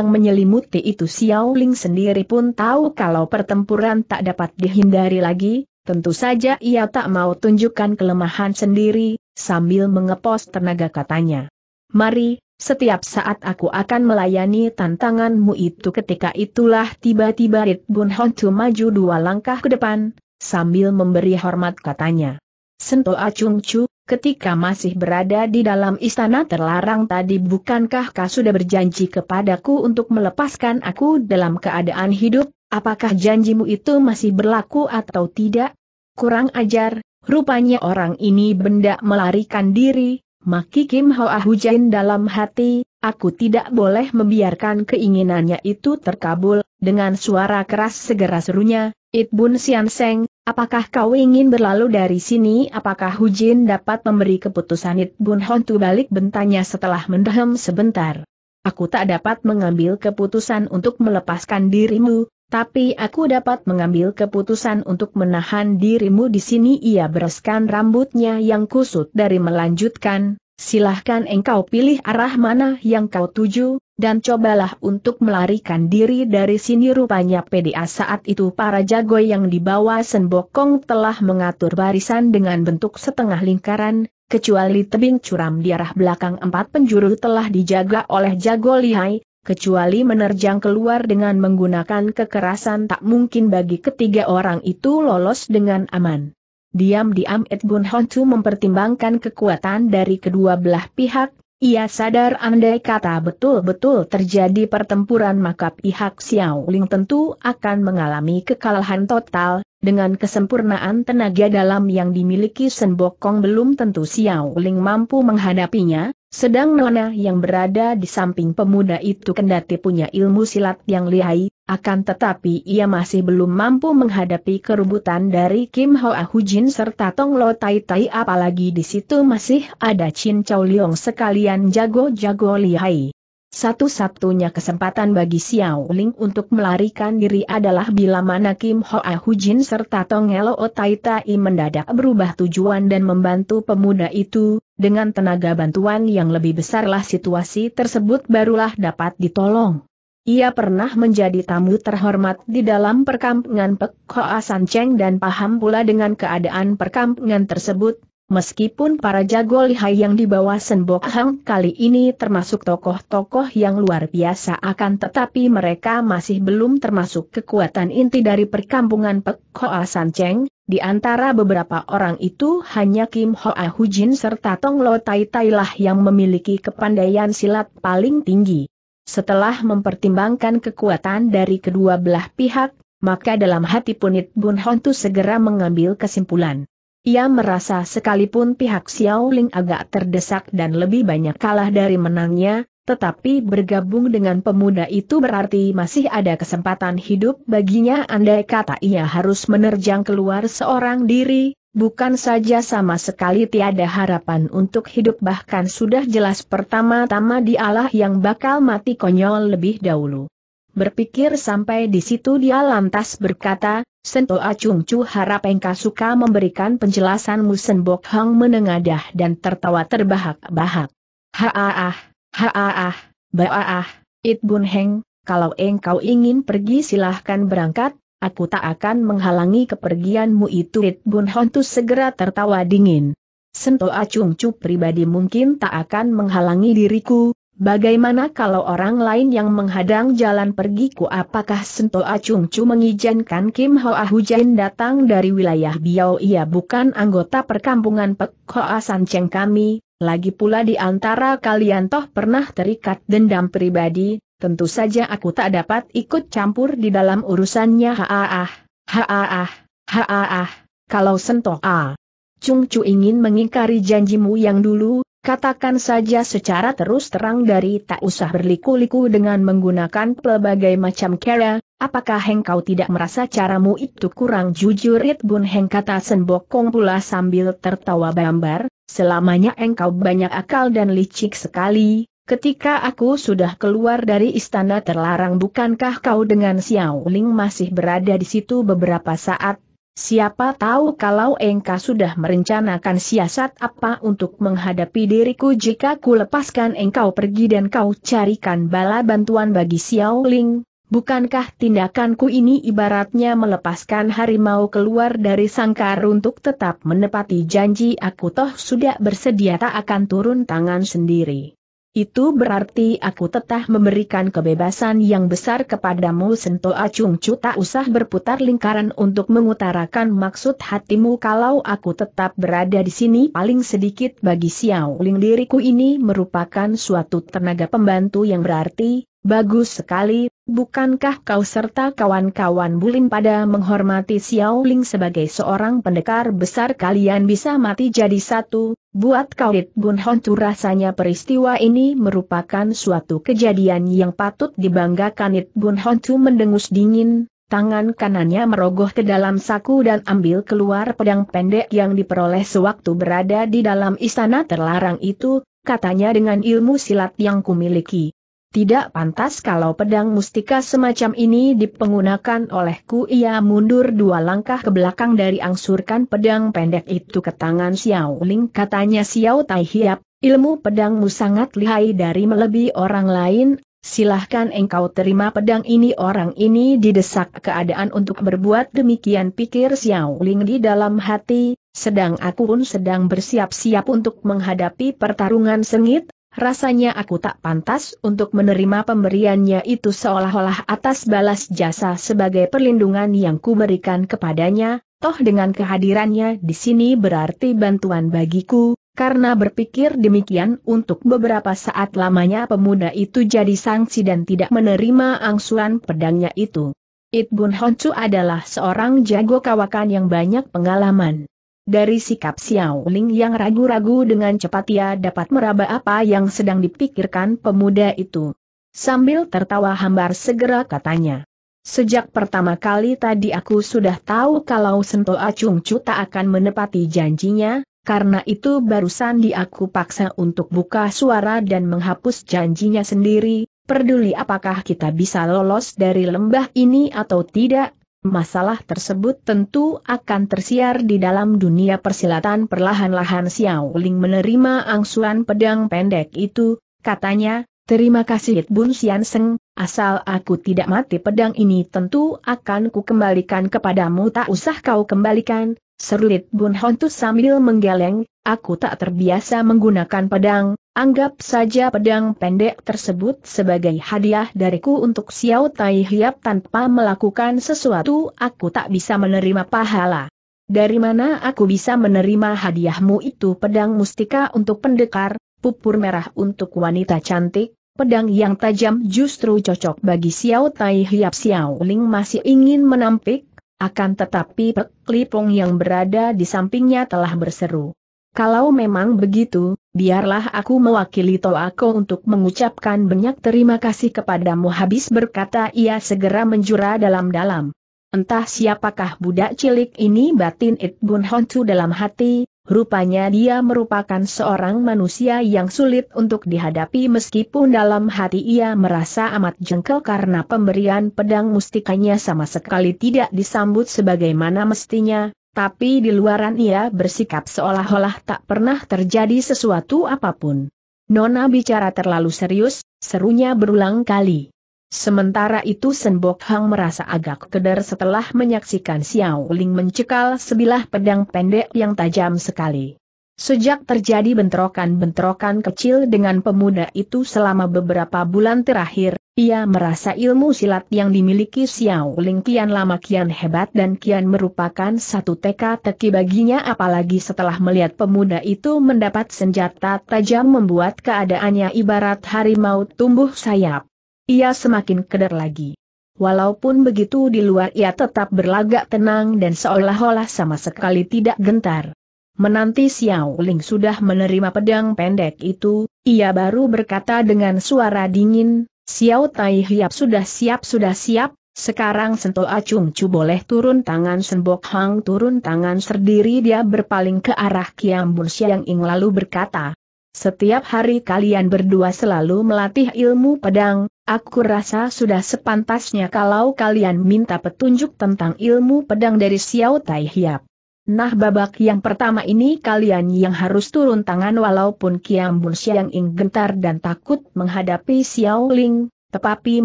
yang menyelimuti itu Xiao Ling sendiri pun tahu kalau pertempuran tak dapat dihindari lagi, tentu saja ia tak mau tunjukkan kelemahan sendiri, sambil mengepos tenaga katanya. Mari, setiap saat aku akan melayani tantanganmu itu ketika itulah tiba-tiba Rit Bun Hon maju dua langkah ke depan, sambil memberi hormat katanya. Sento Acung Chu, ketika masih berada di dalam istana terlarang tadi bukankah kau sudah berjanji kepadaku untuk melepaskan aku dalam keadaan hidup, apakah janjimu itu masih berlaku atau tidak? Kurang ajar, rupanya orang ini benda melarikan diri, maki Kim Hoa Hujain dalam hati, aku tidak boleh membiarkan keinginannya itu terkabul, dengan suara keras segera serunya, It Bun Sian Seng, Apakah kau ingin berlalu dari sini? Apakah Hujin dapat memberi keputusan It Bun Hon Tu balik bentanya setelah mendehem sebentar? Aku tak dapat mengambil keputusan untuk melepaskan dirimu, tapi aku dapat mengambil keputusan untuk menahan dirimu di sini. Ia bereskan rambutnya yang kusut dari melanjutkan, Silahkan engkau pilih arah mana yang kau tuju, dan cobalah untuk melarikan diri dari sini rupanya PDA saat itu para jago yang dibawa Senbokong telah mengatur barisan dengan bentuk setengah lingkaran, kecuali tebing curam di arah belakang empat penjuru telah dijaga oleh jago lihai, kecuali menerjang keluar dengan menggunakan kekerasan tak mungkin bagi ketiga orang itu lolos dengan aman. Diam-diam Ed Bun mempertimbangkan kekuatan dari kedua belah pihak, ia sadar andai kata betul-betul terjadi pertempuran maka pihak Xiao Ling tentu akan mengalami kekalahan total, dengan kesempurnaan tenaga dalam yang dimiliki Sen Kong belum tentu Xiao Ling mampu menghadapinya, sedang Nona yang berada di samping pemuda itu kendati punya ilmu silat yang lihai, akan tetapi ia masih belum mampu menghadapi kerubutan dari Kim Ho Ahu Jin serta Tong Lo Tai Tai apalagi di situ masih ada Chin Chow Leong sekalian jago-jago lihai. Satu-satunya kesempatan bagi Xiao Ling untuk melarikan diri adalah bila mana Kim Hoa Hujin serta Tong Helo Tai Tai mendadak berubah tujuan dan membantu pemuda itu, dengan tenaga bantuan yang lebih besarlah situasi tersebut barulah dapat ditolong. Ia pernah menjadi tamu terhormat di dalam perkampungan Pek Hoa San Cheng dan paham pula dengan keadaan perkampungan tersebut, Meskipun para jago lihai yang dibawa Senbok Hang kali ini termasuk tokoh-tokoh yang luar biasa akan tetapi mereka masih belum termasuk kekuatan inti dari perkampungan Pek Hoa San Cheng, di antara beberapa orang itu hanya Kim Hoa Hujin serta Tong Lo Tai Tai lah yang memiliki kepandaian silat paling tinggi. Setelah mempertimbangkan kekuatan dari kedua belah pihak, maka dalam hati Punit Bun Hontu segera mengambil kesimpulan. Ia merasa sekalipun pihak Xiao Ling agak terdesak dan lebih banyak kalah dari menangnya, tetapi bergabung dengan pemuda itu berarti masih ada kesempatan hidup baginya andai kata ia harus menerjang keluar seorang diri, bukan saja sama sekali tiada harapan untuk hidup bahkan sudah jelas pertama-tama dialah yang bakal mati konyol lebih dahulu. Berpikir sampai di situ dia lantas berkata, Sento Acung Chu harap engkau suka memberikan penjelasanmu Sen Bok Hang menengadah dan tertawa terbahak-bahak. Haaah, haaah, baaah, It Bun Heng, kalau engkau ingin pergi silahkan berangkat, aku tak akan menghalangi kepergianmu itu It Bun Hontu segera tertawa dingin. Sento Acung Chu pribadi mungkin tak akan menghalangi diriku, Bagaimana kalau orang lain yang menghadang jalan pergiku apakah Sento Acungcu mengizinkan Kim Hoa Hujan datang dari wilayah Biao? ia bukan anggota perkampungan Pek Hoa Sanceng kami, lagi pula di antara kalian toh pernah terikat dendam pribadi, tentu saja aku tak dapat ikut campur di dalam urusannya Haah, haah, haah. kalau Sento A. Cungcu ingin mengingkari janjimu yang dulu, Katakan saja secara terus terang dari tak usah berliku-liku dengan menggunakan pelbagai macam cara, apakah engkau tidak merasa caramu itu kurang jujur It Bun Heng kata Senbokong pula sambil tertawa bambar, selamanya engkau banyak akal dan licik sekali, ketika aku sudah keluar dari istana terlarang bukankah kau dengan Xiao Ling masih berada di situ beberapa saat, Siapa tahu kalau engkau sudah merencanakan siasat apa untuk menghadapi diriku jika ku lepaskan engkau pergi dan kau carikan bala bantuan bagi Xiao Ling, bukankah tindakanku ini ibaratnya melepaskan harimau keluar dari sangkar untuk tetap menepati janji aku toh sudah bersedia tak akan turun tangan sendiri. Itu berarti aku tetap memberikan kebebasan yang besar kepadamu Sento Acung Cu tak usah berputar lingkaran untuk mengutarakan maksud hatimu kalau aku tetap berada di sini paling sedikit bagi Xiao Ling diriku ini merupakan suatu tenaga pembantu yang berarti, bagus sekali, bukankah kau serta kawan-kawan Bulim pada menghormati Xiao Ling sebagai seorang pendekar besar kalian bisa mati jadi satu, buat kau Kaulit Bun Hontu rasanya peristiwa ini merupakan suatu kejadian yang patut dibanggakan It Bun Hontu mendengus dingin, tangan kanannya merogoh ke dalam saku dan ambil keluar pedang pendek yang diperoleh sewaktu berada di dalam istana terlarang itu, katanya dengan ilmu silat yang kumiliki. Tidak pantas kalau pedang mustika semacam ini dipenggunakan olehku ia mundur dua langkah ke belakang dari angsurkan pedang pendek itu ke tangan Xiao Ling katanya Xiao Tai Hiap, ilmu pedangmu sangat lihai dari melebihi orang lain, silahkan engkau terima pedang ini orang ini didesak keadaan untuk berbuat demikian pikir Xiao Ling di dalam hati, sedang aku pun sedang bersiap-siap untuk menghadapi pertarungan sengit, Rasanya aku tak pantas untuk menerima pemberiannya itu seolah-olah atas balas jasa sebagai perlindungan yang kuberikan kepadanya, toh dengan kehadirannya di sini berarti bantuan bagiku, karena berpikir demikian untuk beberapa saat lamanya pemuda itu jadi sanksi dan tidak menerima angsuran pedangnya itu. It Bun Honcu adalah seorang jago kawakan yang banyak pengalaman. Dari sikap Xiao Ling yang ragu-ragu dengan cepat ia dapat meraba apa yang sedang dipikirkan pemuda itu. Sambil tertawa hambar segera katanya. Sejak pertama kali tadi aku sudah tahu kalau Sento Acung Chu tak akan menepati janjinya, karena itu barusan di aku paksa untuk buka suara dan menghapus janjinya sendiri, peduli apakah kita bisa lolos dari lembah ini atau tidak, Masalah tersebut tentu akan tersiar di dalam dunia persilatan perlahan-lahan Xiao Ling menerima angsuran pedang pendek itu, katanya, terima kasih Bun Sian Seng, asal aku tidak mati pedang ini tentu akan ku kembalikan kepadamu tak usah kau kembalikan, Serulit Bun Hontu sambil menggeleng, aku tak terbiasa menggunakan pedang, anggap saja pedang pendek tersebut sebagai hadiah dariku untuk Xiao Tai Hiap tanpa melakukan sesuatu aku tak bisa menerima pahala. Dari mana aku bisa menerima hadiahmu itu pedang mustika untuk pendekar, pupur merah untuk wanita cantik, pedang yang tajam justru cocok bagi Xiao Tai Hiap Xiao Ling masih ingin menampik, akan tetapi Pek yang berada di sampingnya telah berseru. Kalau memang begitu, biarlah aku mewakili Toako untuk mengucapkan banyak terima kasih kepadamu habis berkata ia segera menjura dalam-dalam. Entah siapakah budak cilik ini batin Itbun Bun dalam hati, Rupanya dia merupakan seorang manusia yang sulit untuk dihadapi meskipun dalam hati ia merasa amat jengkel karena pemberian pedang mustikanya sama sekali tidak disambut sebagaimana mestinya, tapi di luaran ia bersikap seolah-olah tak pernah terjadi sesuatu apapun. Nona bicara terlalu serius, serunya berulang kali. Sementara itu Senbok Hang merasa agak keder setelah menyaksikan Xiao Ling mencekal sebilah pedang pendek yang tajam sekali. Sejak terjadi bentrokan-bentrokan kecil dengan pemuda itu selama beberapa bulan terakhir, ia merasa ilmu silat yang dimiliki Xiao Ling kian lama kian hebat dan kian merupakan satu teka-teki baginya apalagi setelah melihat pemuda itu mendapat senjata tajam membuat keadaannya ibarat harimau tumbuh sayap ia semakin keder lagi. Walaupun begitu di luar ia tetap berlagak tenang dan seolah-olah sama sekali tidak gentar. Menanti Xiao Ling sudah menerima pedang pendek itu, ia baru berkata dengan suara dingin, Xiao Tai Hiap sudah siap sudah siap, sekarang Sento Acung Chu boleh turun tangan Senbok Hang turun tangan sendiri dia berpaling ke arah Kiam Bun Siang Ing lalu berkata, setiap hari kalian berdua selalu melatih ilmu pedang, Aku rasa sudah sepantasnya kalau kalian minta petunjuk tentang ilmu pedang dari Xiao Tai Hiap. Nah babak yang pertama ini kalian yang harus turun tangan walaupun Kiam Bun Xiang Ing gentar dan takut menghadapi Xiao Ling, tetapi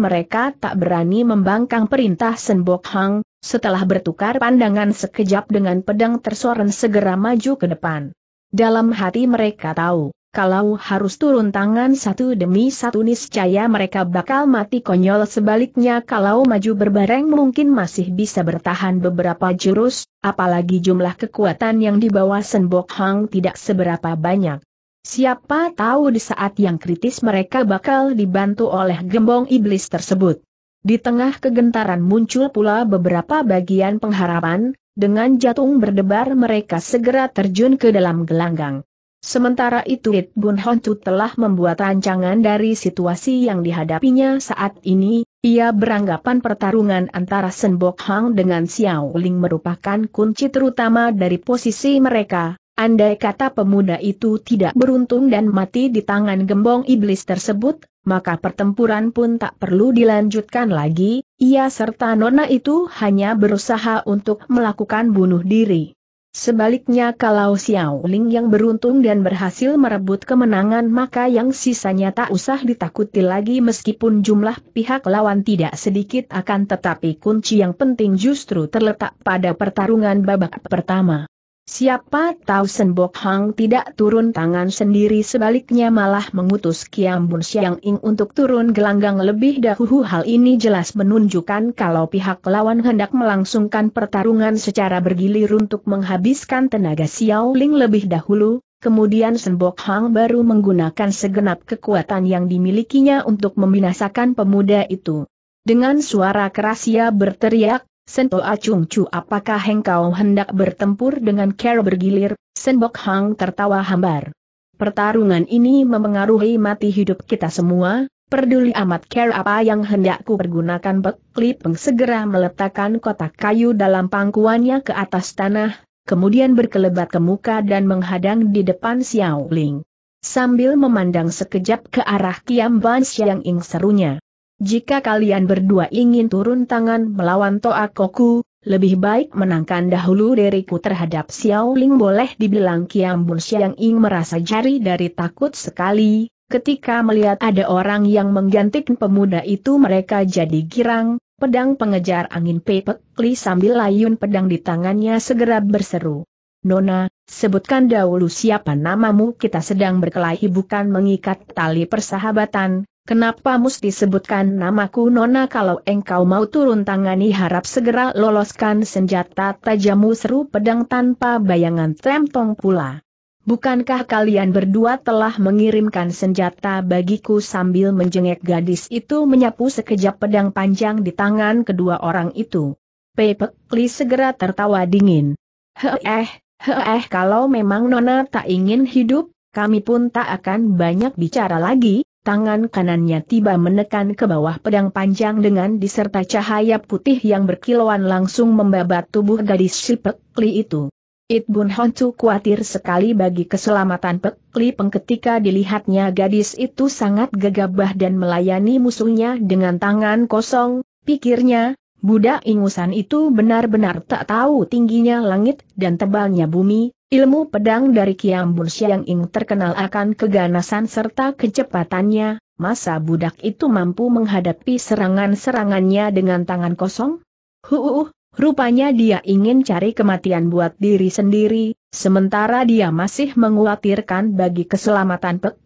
mereka tak berani membangkang perintah Senbok Hang, setelah bertukar pandangan sekejap dengan pedang tersoren segera maju ke depan. Dalam hati mereka tahu, kalau harus turun tangan satu demi satu niscaya mereka bakal mati konyol sebaliknya kalau maju berbareng mungkin masih bisa bertahan beberapa jurus, apalagi jumlah kekuatan yang dibawa Senbok Hang tidak seberapa banyak. Siapa tahu di saat yang kritis mereka bakal dibantu oleh gembong iblis tersebut. Di tengah kegentaran muncul pula beberapa bagian pengharapan, dengan jatung berdebar mereka segera terjun ke dalam gelanggang. Sementara itu Hit Bun Hontu telah membuat rancangan dari situasi yang dihadapinya saat ini, ia beranggapan pertarungan antara Senbok Hang dengan Xiao Ling merupakan kunci terutama dari posisi mereka, andai kata pemuda itu tidak beruntung dan mati di tangan gembong iblis tersebut, maka pertempuran pun tak perlu dilanjutkan lagi, ia serta Nona itu hanya berusaha untuk melakukan bunuh diri. Sebaliknya kalau Xiao Ling yang beruntung dan berhasil merebut kemenangan maka yang sisanya tak usah ditakuti lagi meskipun jumlah pihak lawan tidak sedikit akan tetapi kunci yang penting justru terletak pada pertarungan babak pertama. Siapa tahu Senbok Hang tidak turun tangan sendiri sebaliknya malah mengutus Kiam Bun Siang Ing untuk turun gelanggang lebih dahulu hal ini jelas menunjukkan kalau pihak lawan hendak melangsungkan pertarungan secara bergilir untuk menghabiskan tenaga Xiao Ling lebih dahulu, kemudian Senbok Hang baru menggunakan segenap kekuatan yang dimilikinya untuk membinasakan pemuda itu. Dengan suara keras ia berteriak, Sento Acung Chu apakah engkau hendak bertempur dengan Kero bergilir, Senbok Hang tertawa hambar. Pertarungan ini memengaruhi mati hidup kita semua, Peduli amat care apa yang hendakku pergunakan Pek Lipeng segera meletakkan kotak kayu dalam pangkuannya ke atas tanah, kemudian berkelebat ke muka dan menghadang di depan Xiao Ling. Sambil memandang sekejap ke arah Kiam Ban Xiang Ing serunya. Jika kalian berdua ingin turun tangan melawan Toa Koku, lebih baik menangkan dahulu diriku terhadap Xiao Ling boleh dibilang Kiam Bun Xiang Ing merasa jari dari takut sekali, ketika melihat ada orang yang menggantikan pemuda itu mereka jadi girang, pedang pengejar angin Pepek Li sambil layun pedang di tangannya segera berseru. Nona, sebutkan dahulu siapa namamu kita sedang berkelahi bukan mengikat tali persahabatan, Kenapa mesti sebutkan namaku Nona kalau engkau mau turun tangani harap segera loloskan senjata tajammu seru pedang tanpa bayangan tempong pula. Bukankah kalian berdua telah mengirimkan senjata bagiku sambil menjengek gadis itu menyapu sekejap pedang panjang di tangan kedua orang itu? Pepek segera tertawa dingin. Heeh, heeh kalau memang Nona tak ingin hidup, kami pun tak akan banyak bicara lagi, tangan kanannya tiba menekan ke bawah pedang panjang dengan diserta cahaya putih yang berkilauan langsung membabat tubuh gadis si Pekli itu. It Bun Honcu khawatir sekali bagi keselamatan Pekli pengketika dilihatnya gadis itu sangat gegabah dan melayani musuhnya dengan tangan kosong, pikirnya, budak ingusan itu benar-benar tak tahu tingginya langit dan tebalnya bumi, Ilmu pedang dari Kiambun Siang Ing terkenal akan keganasan serta kecepatannya, masa budak itu mampu menghadapi serangan-serangannya dengan tangan kosong? Huuuh, rupanya dia ingin cari kematian buat diri sendiri, sementara dia masih mengkhawatirkan bagi keselamatan Pek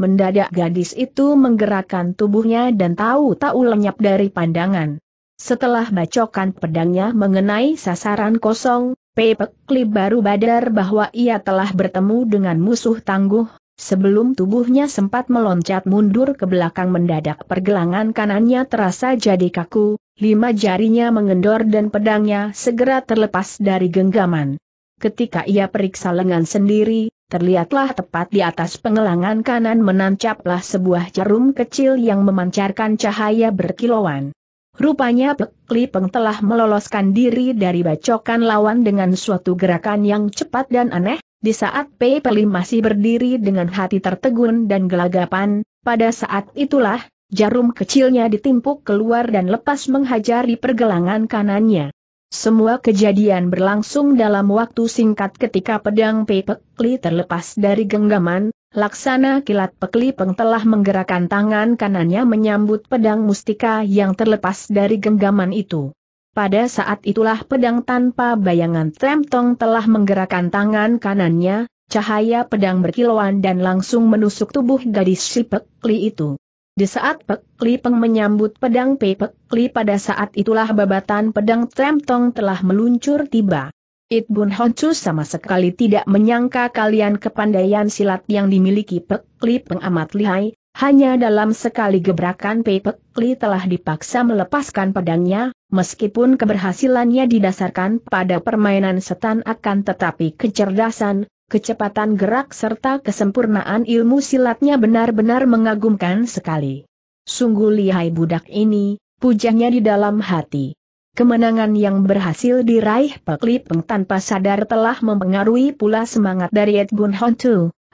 mendadak gadis itu menggerakkan tubuhnya dan tahu-tahu lenyap dari pandangan. Setelah bacokan pedangnya mengenai sasaran kosong, Pepekli baru badar bahwa ia telah bertemu dengan musuh tangguh, sebelum tubuhnya sempat meloncat mundur ke belakang mendadak pergelangan kanannya terasa jadi kaku, lima jarinya mengendor dan pedangnya segera terlepas dari genggaman. Ketika ia periksa lengan sendiri, terlihatlah tepat di atas pengelangan kanan menancaplah sebuah jarum kecil yang memancarkan cahaya berkilauan. Rupanya Pek Lipeng telah meloloskan diri dari bacokan lawan dengan suatu gerakan yang cepat dan aneh, di saat Pei Peli masih berdiri dengan hati tertegun dan gelagapan, pada saat itulah, jarum kecilnya ditimpuk keluar dan lepas menghajari pergelangan kanannya. Semua kejadian berlangsung dalam waktu singkat ketika pedang Pei Pek Li terlepas dari genggaman, Laksana kilat pekli peng telah menggerakkan tangan kanannya menyambut pedang mustika yang terlepas dari genggaman itu. Pada saat itulah pedang tanpa bayangan Tremtong telah menggerakkan tangan kanannya, cahaya pedang berkilauan dan langsung menusuk tubuh gadis si pekli itu. Di saat pekli Peng menyambut pedang pekli, pada saat itulah babatan pedang Tremtong telah meluncur tiba. It Bun Honcu sama sekali tidak menyangka kalian kepandaian silat yang dimiliki Pek Li pengamat lihai, hanya dalam sekali gebrakan Pek Li telah dipaksa melepaskan pedangnya, meskipun keberhasilannya didasarkan pada permainan setan akan tetapi kecerdasan, kecepatan gerak serta kesempurnaan ilmu silatnya benar-benar mengagumkan sekali. Sungguh lihai budak ini, pujangnya di dalam hati. Kemenangan yang berhasil diraih Pak Li Peng tanpa sadar telah mempengaruhi pula semangat dari Ed Bun Hon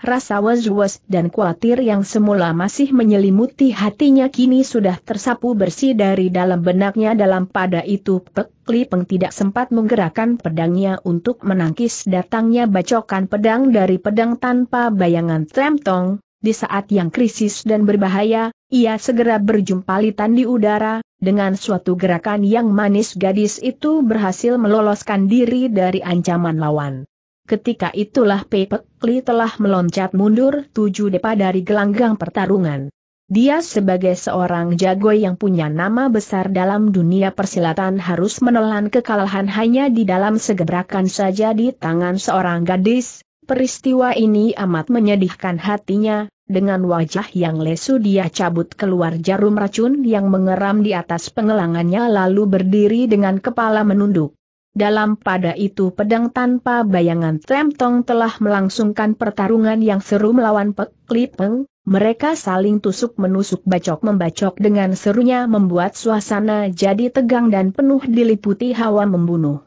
Rasa was-was dan khawatir yang semula masih menyelimuti hatinya kini sudah tersapu bersih dari dalam benaknya dalam pada itu Pek Peng tidak sempat menggerakkan pedangnya untuk menangkis datangnya bacokan pedang dari pedang tanpa bayangan Tong. di saat yang krisis dan berbahaya, ia segera berjumpa litan di udara, dengan suatu gerakan yang manis gadis itu berhasil meloloskan diri dari ancaman lawan. Ketika itulah Pepekli telah meloncat mundur tujuh depa dari gelanggang pertarungan. Dia sebagai seorang jago yang punya nama besar dalam dunia persilatan harus menelan kekalahan hanya di dalam segebrakan saja di tangan seorang gadis, Peristiwa ini amat menyedihkan hatinya, dengan wajah yang lesu dia cabut keluar jarum racun yang mengeram di atas pengelangannya lalu berdiri dengan kepala menunduk. Dalam pada itu pedang tanpa bayangan Tremtong telah melangsungkan pertarungan yang seru melawan Pek Lipeng, mereka saling tusuk-menusuk bacok-membacok dengan serunya membuat suasana jadi tegang dan penuh diliputi hawa membunuh.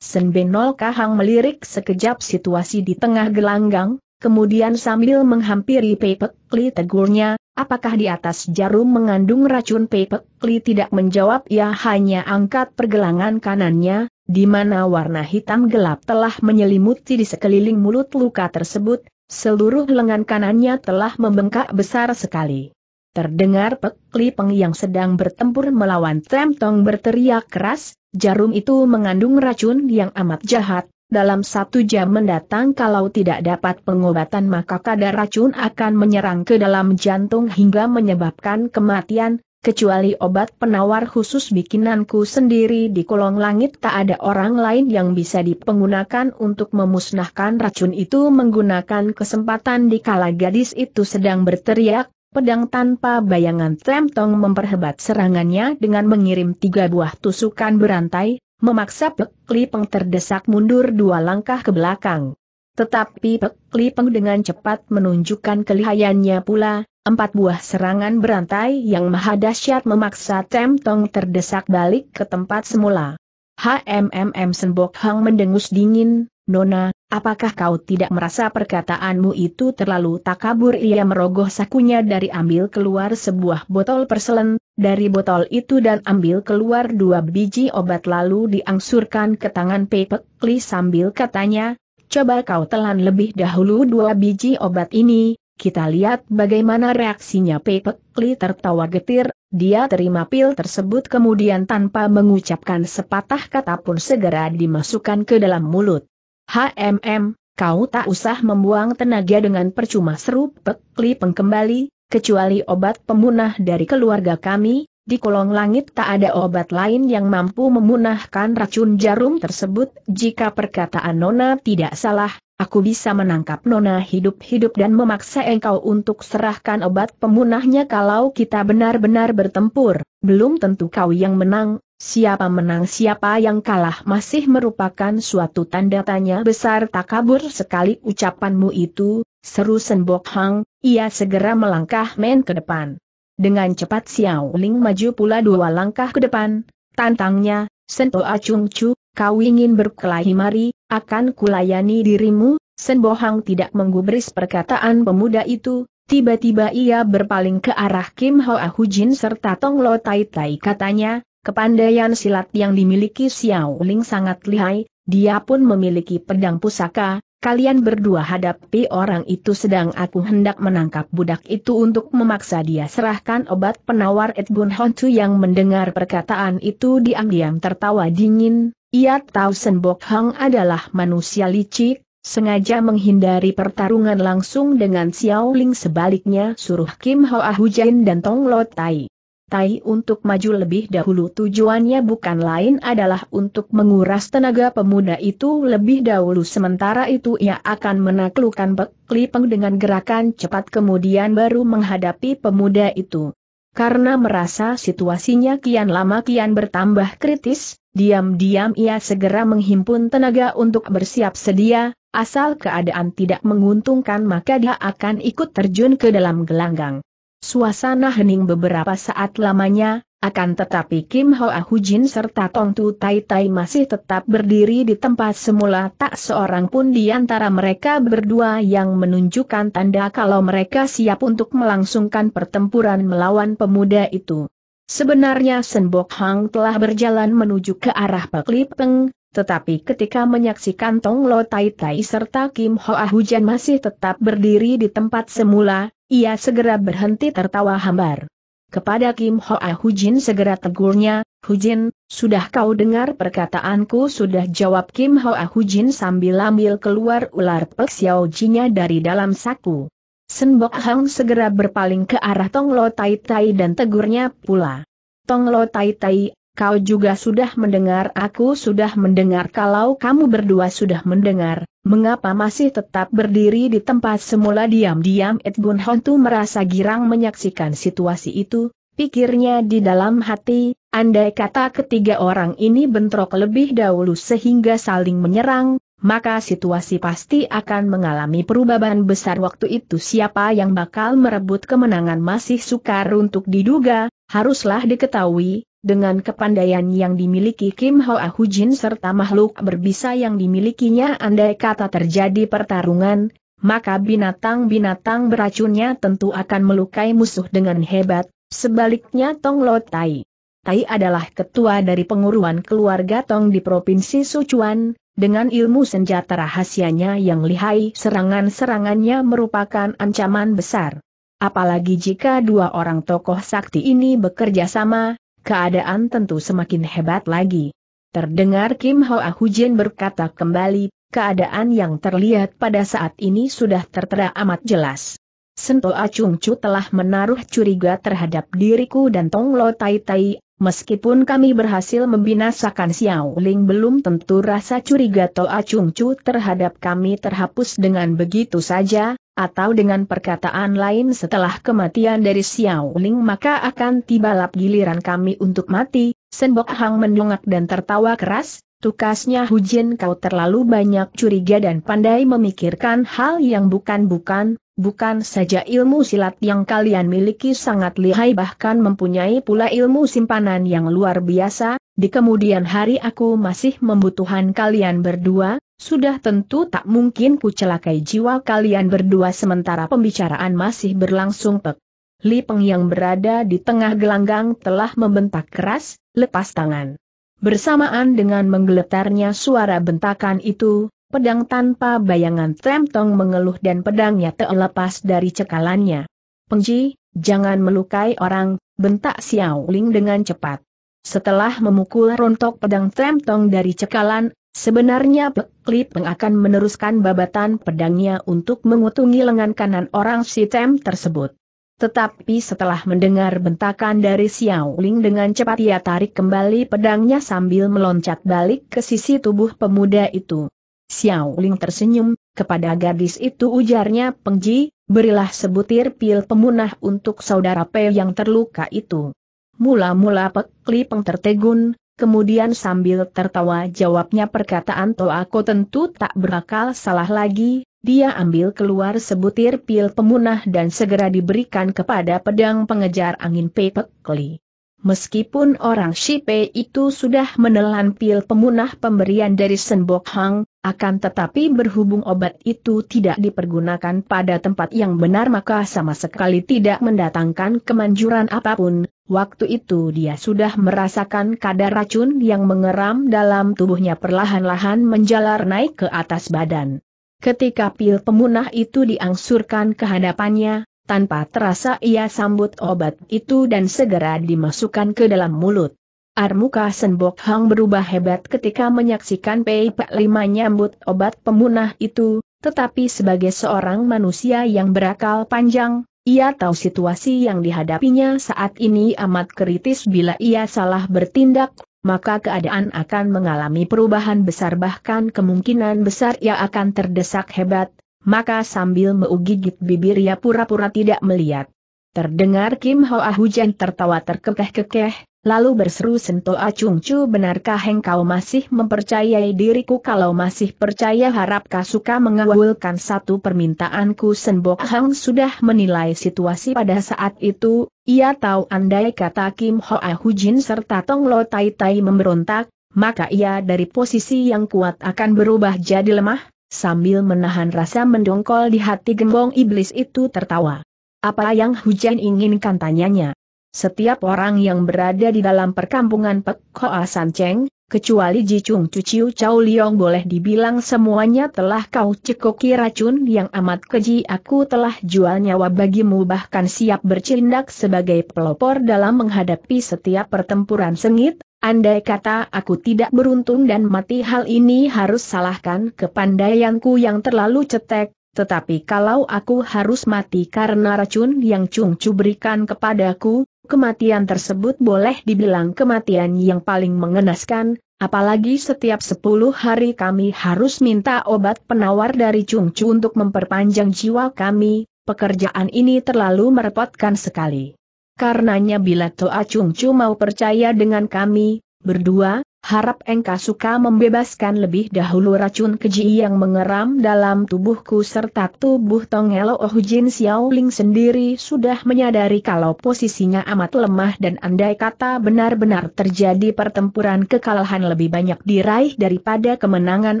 Senbenol Kahang melirik sekejap situasi di tengah gelanggang, kemudian sambil menghampiri Pepek Kli tegurnya, apakah di atas jarum mengandung racun Pepek Kli tidak menjawab ya hanya angkat pergelangan kanannya, di mana warna hitam gelap telah menyelimuti di sekeliling mulut luka tersebut, seluruh lengan kanannya telah membengkak besar sekali. Terdengar Pek Lipeng yang sedang bertempur melawan Tong berteriak keras, jarum itu mengandung racun yang amat jahat, dalam satu jam mendatang kalau tidak dapat pengobatan maka kadar racun akan menyerang ke dalam jantung hingga menyebabkan kematian, kecuali obat penawar khusus bikinanku sendiri di kolong langit tak ada orang lain yang bisa dipergunakan untuk memusnahkan racun itu menggunakan kesempatan di kala gadis itu sedang berteriak, Pedang tanpa bayangan Tem Tong memperhebat serangannya dengan mengirim tiga buah tusukan berantai, memaksa Pek Lipeng terdesak mundur dua langkah ke belakang. Tetapi Pek Lipeng dengan cepat menunjukkan kelihayannya pula, empat buah serangan berantai yang maha dahsyat memaksa Tem Tong terdesak balik ke tempat semula. HMMM Senbok Hang mendengus dingin, Nona, Apakah kau tidak merasa perkataanmu itu terlalu takabur? Ia merogoh sakunya dari ambil keluar sebuah botol perselen, dari botol itu dan ambil keluar dua biji obat lalu diangsurkan ke tangan Pepek Li sambil katanya, coba kau telan lebih dahulu dua biji obat ini, kita lihat bagaimana reaksinya Pepek Li tertawa getir, dia terima pil tersebut kemudian tanpa mengucapkan sepatah kata pun segera dimasukkan ke dalam mulut. HMM, kau tak usah membuang tenaga dengan percuma seru pekli pengkembali, kecuali obat pemunah dari keluarga kami, di kolong langit tak ada obat lain yang mampu memunahkan racun jarum tersebut. Jika perkataan Nona tidak salah, aku bisa menangkap Nona hidup-hidup dan memaksa engkau untuk serahkan obat pemunahnya kalau kita benar-benar bertempur. Belum tentu kau yang menang, Siapa menang siapa yang kalah masih merupakan suatu tanda tanya besar tak kabur sekali ucapanmu itu, seru Senbok Hang, ia segera melangkah men ke depan. Dengan cepat Xiao Ling maju pula dua langkah ke depan, tantangnya, Sento Acung Chu, kau ingin berkelahi mari, akan kulayani dirimu, Senbok Hang tidak menggubris perkataan pemuda itu, tiba-tiba ia berpaling ke arah Kim Hoa Hujin serta Tong Lo Tai Tai katanya, Kepandaian silat yang dimiliki Xiao Ling sangat lihai, dia pun memiliki pedang pusaka, kalian berdua hadapi orang itu sedang aku hendak menangkap budak itu untuk memaksa dia serahkan obat penawar Edgun Honchu yang mendengar perkataan itu diam-diam tertawa dingin, ia tahu Senbok Hang adalah manusia licik, sengaja menghindari pertarungan langsung dengan Xiao Ling sebaliknya suruh Kim Hoa Hujan dan Tong Lo Tai Tai untuk maju lebih dahulu tujuannya bukan lain adalah untuk menguras tenaga pemuda itu lebih dahulu sementara itu ia akan menaklukkan Pek Lipeng dengan gerakan cepat kemudian baru menghadapi pemuda itu. Karena merasa situasinya kian lama kian bertambah kritis, diam-diam ia segera menghimpun tenaga untuk bersiap sedia, asal keadaan tidak menguntungkan maka dia akan ikut terjun ke dalam gelanggang. Suasana hening beberapa saat lamanya, akan tetapi Kim Hoa Hujin serta Tong Tu Tai Tai masih tetap berdiri di tempat semula tak seorang pun di antara mereka berdua yang menunjukkan tanda kalau mereka siap untuk melangsungkan pertempuran melawan pemuda itu. Sebenarnya Senbok Hang telah berjalan menuju ke arah Pek Peng, tetapi ketika menyaksikan Tong Lo Tai Tai serta Kim Hoa Hujan masih tetap berdiri di tempat semula, ia segera berhenti tertawa hambar. Kepada Kim Ho Hoa Jin segera tegurnya, Hu Jin, sudah kau dengar perkataanku sudah jawab Kim Ho Hoa Jin sambil ambil keluar ular pek Xiao Jinnya dari dalam saku. Senbok Hang segera berpaling ke arah Tong Lo Tai Tai dan tegurnya pula. Tong Lo Tai Tai, kau juga sudah mendengar aku sudah mendengar kalau kamu berdua sudah mendengar, Mengapa masih tetap berdiri di tempat semula diam-diam Ed Bun Hontu merasa girang menyaksikan situasi itu, pikirnya di dalam hati, andai kata ketiga orang ini bentrok lebih dahulu sehingga saling menyerang, maka situasi pasti akan mengalami perubahan besar waktu itu siapa yang bakal merebut kemenangan masih sukar untuk diduga, haruslah diketahui, dengan kepandaian yang dimiliki Kim Hoa Hujin serta makhluk berbisa yang dimilikinya andai kata terjadi pertarungan, maka binatang-binatang beracunnya tentu akan melukai musuh dengan hebat, sebaliknya Tong Lo Tai. Tai adalah ketua dari penguruan keluarga Tong di Provinsi Sichuan, dengan ilmu senjata rahasianya yang lihai serangan-serangannya merupakan ancaman besar. Apalagi jika dua orang tokoh sakti ini bekerja sama, keadaan tentu semakin hebat lagi. Terdengar Kim Hoa Hujin berkata kembali, keadaan yang terlihat pada saat ini sudah tertera amat jelas. Sento Acung Chu telah menaruh curiga terhadap diriku dan Tong Lo Tai Tai, meskipun kami berhasil membinasakan Xiao Ling belum tentu rasa curiga To Acung Chu terhadap kami terhapus dengan begitu saja, atau dengan perkataan lain setelah kematian dari Xiao Ling maka akan tiba lap giliran kami untuk mati, Senbok Hang mendongak dan tertawa keras, tukasnya Hujin kau terlalu banyak curiga dan pandai memikirkan hal yang bukan-bukan, bukan saja ilmu silat yang kalian miliki sangat lihai bahkan mempunyai pula ilmu simpanan yang luar biasa, di kemudian hari aku masih membutuhkan kalian berdua, sudah tentu tak mungkin ku celakai jiwa kalian berdua sementara pembicaraan masih berlangsung pek. Li Peng yang berada di tengah gelanggang telah membentak keras, lepas tangan. Bersamaan dengan menggeletarnya suara bentakan itu, pedang tanpa bayangan Trem Tong mengeluh dan pedangnya terlepas dari cekalannya. Pengji, jangan melukai orang, bentak Xiao Ling dengan cepat. Setelah memukul rontok pedang Trem Tong dari cekalan, Sebenarnya Pek Peng akan meneruskan babatan pedangnya untuk mengutungi lengan kanan orang sitem tersebut. Tetapi setelah mendengar bentakan dari Xiao Ling dengan cepat ia tarik kembali pedangnya sambil meloncat balik ke sisi tubuh pemuda itu. Xiao Ling tersenyum, kepada gadis itu ujarnya Pengji, berilah sebutir pil pemunah untuk saudara Pei yang terluka itu. Mula-mula Pek Peng tertegun, Kemudian sambil tertawa jawabnya perkataan Toako tentu tak berakal salah lagi, dia ambil keluar sebutir pil pemunah dan segera diberikan kepada pedang pengejar angin Pepekli. Meskipun orang Shipe itu sudah menelan pil pemunah pemberian dari Senbok Hang, akan tetapi berhubung obat itu tidak dipergunakan pada tempat yang benar maka sama sekali tidak mendatangkan kemanjuran apapun, waktu itu dia sudah merasakan kadar racun yang mengeram dalam tubuhnya perlahan-lahan menjalar naik ke atas badan. Ketika pil pemunah itu diangsurkan ke hadapannya, tanpa terasa ia sambut obat itu dan segera dimasukkan ke dalam mulut. Armuka Senbok Hang berubah hebat ketika menyaksikan Pei Pak Lima nyambut obat pemunah itu, tetapi sebagai seorang manusia yang berakal panjang, ia tahu situasi yang dihadapinya saat ini amat kritis bila ia salah bertindak, maka keadaan akan mengalami perubahan besar bahkan kemungkinan besar ia akan terdesak hebat, maka sambil meugigit bibir ia pura-pura tidak melihat. Terdengar Kim Hoa hujan tertawa terkekeh-kekeh, Lalu berseru sentuh Acung Chu benarkah engkau masih mempercayai diriku kalau masih percaya harapkah suka mengawulkan satu permintaanku Senbok Hang sudah menilai situasi pada saat itu, ia tahu andai kata Kim Hoa Hujin serta Tong Lo Tai Tai memberontak, maka ia dari posisi yang kuat akan berubah jadi lemah, sambil menahan rasa mendongkol di hati gembong iblis itu tertawa. Apa yang Hujan inginkan tanyanya? Setiap orang yang berada di dalam perkampungan Pek Hoa San Cheng, kecuali Jicung Cuciu Chau Liong boleh dibilang semuanya telah kau cekoki racun yang amat keji aku telah jual nyawa bagimu bahkan siap bercindak sebagai pelopor dalam menghadapi setiap pertempuran sengit, andai kata aku tidak beruntung dan mati hal ini harus salahkan kepandaianku yang terlalu cetek, tetapi kalau aku harus mati karena racun yang Cung Chu berikan kepadaku, Kematian tersebut boleh dibilang kematian yang paling mengenaskan, apalagi setiap 10 hari kami harus minta obat penawar dari Chung Chu untuk memperpanjang jiwa kami, pekerjaan ini terlalu merepotkan sekali. Karenanya bila Toa Chung Chu mau percaya dengan kami, berdua, Harap engkau suka membebaskan lebih dahulu racun keji yang mengeram dalam tubuhku serta tubuh Tongelo oh Xiao Ling sendiri sudah menyadari kalau posisinya amat lemah dan andai kata benar-benar terjadi pertempuran kekalahan lebih banyak diraih daripada kemenangan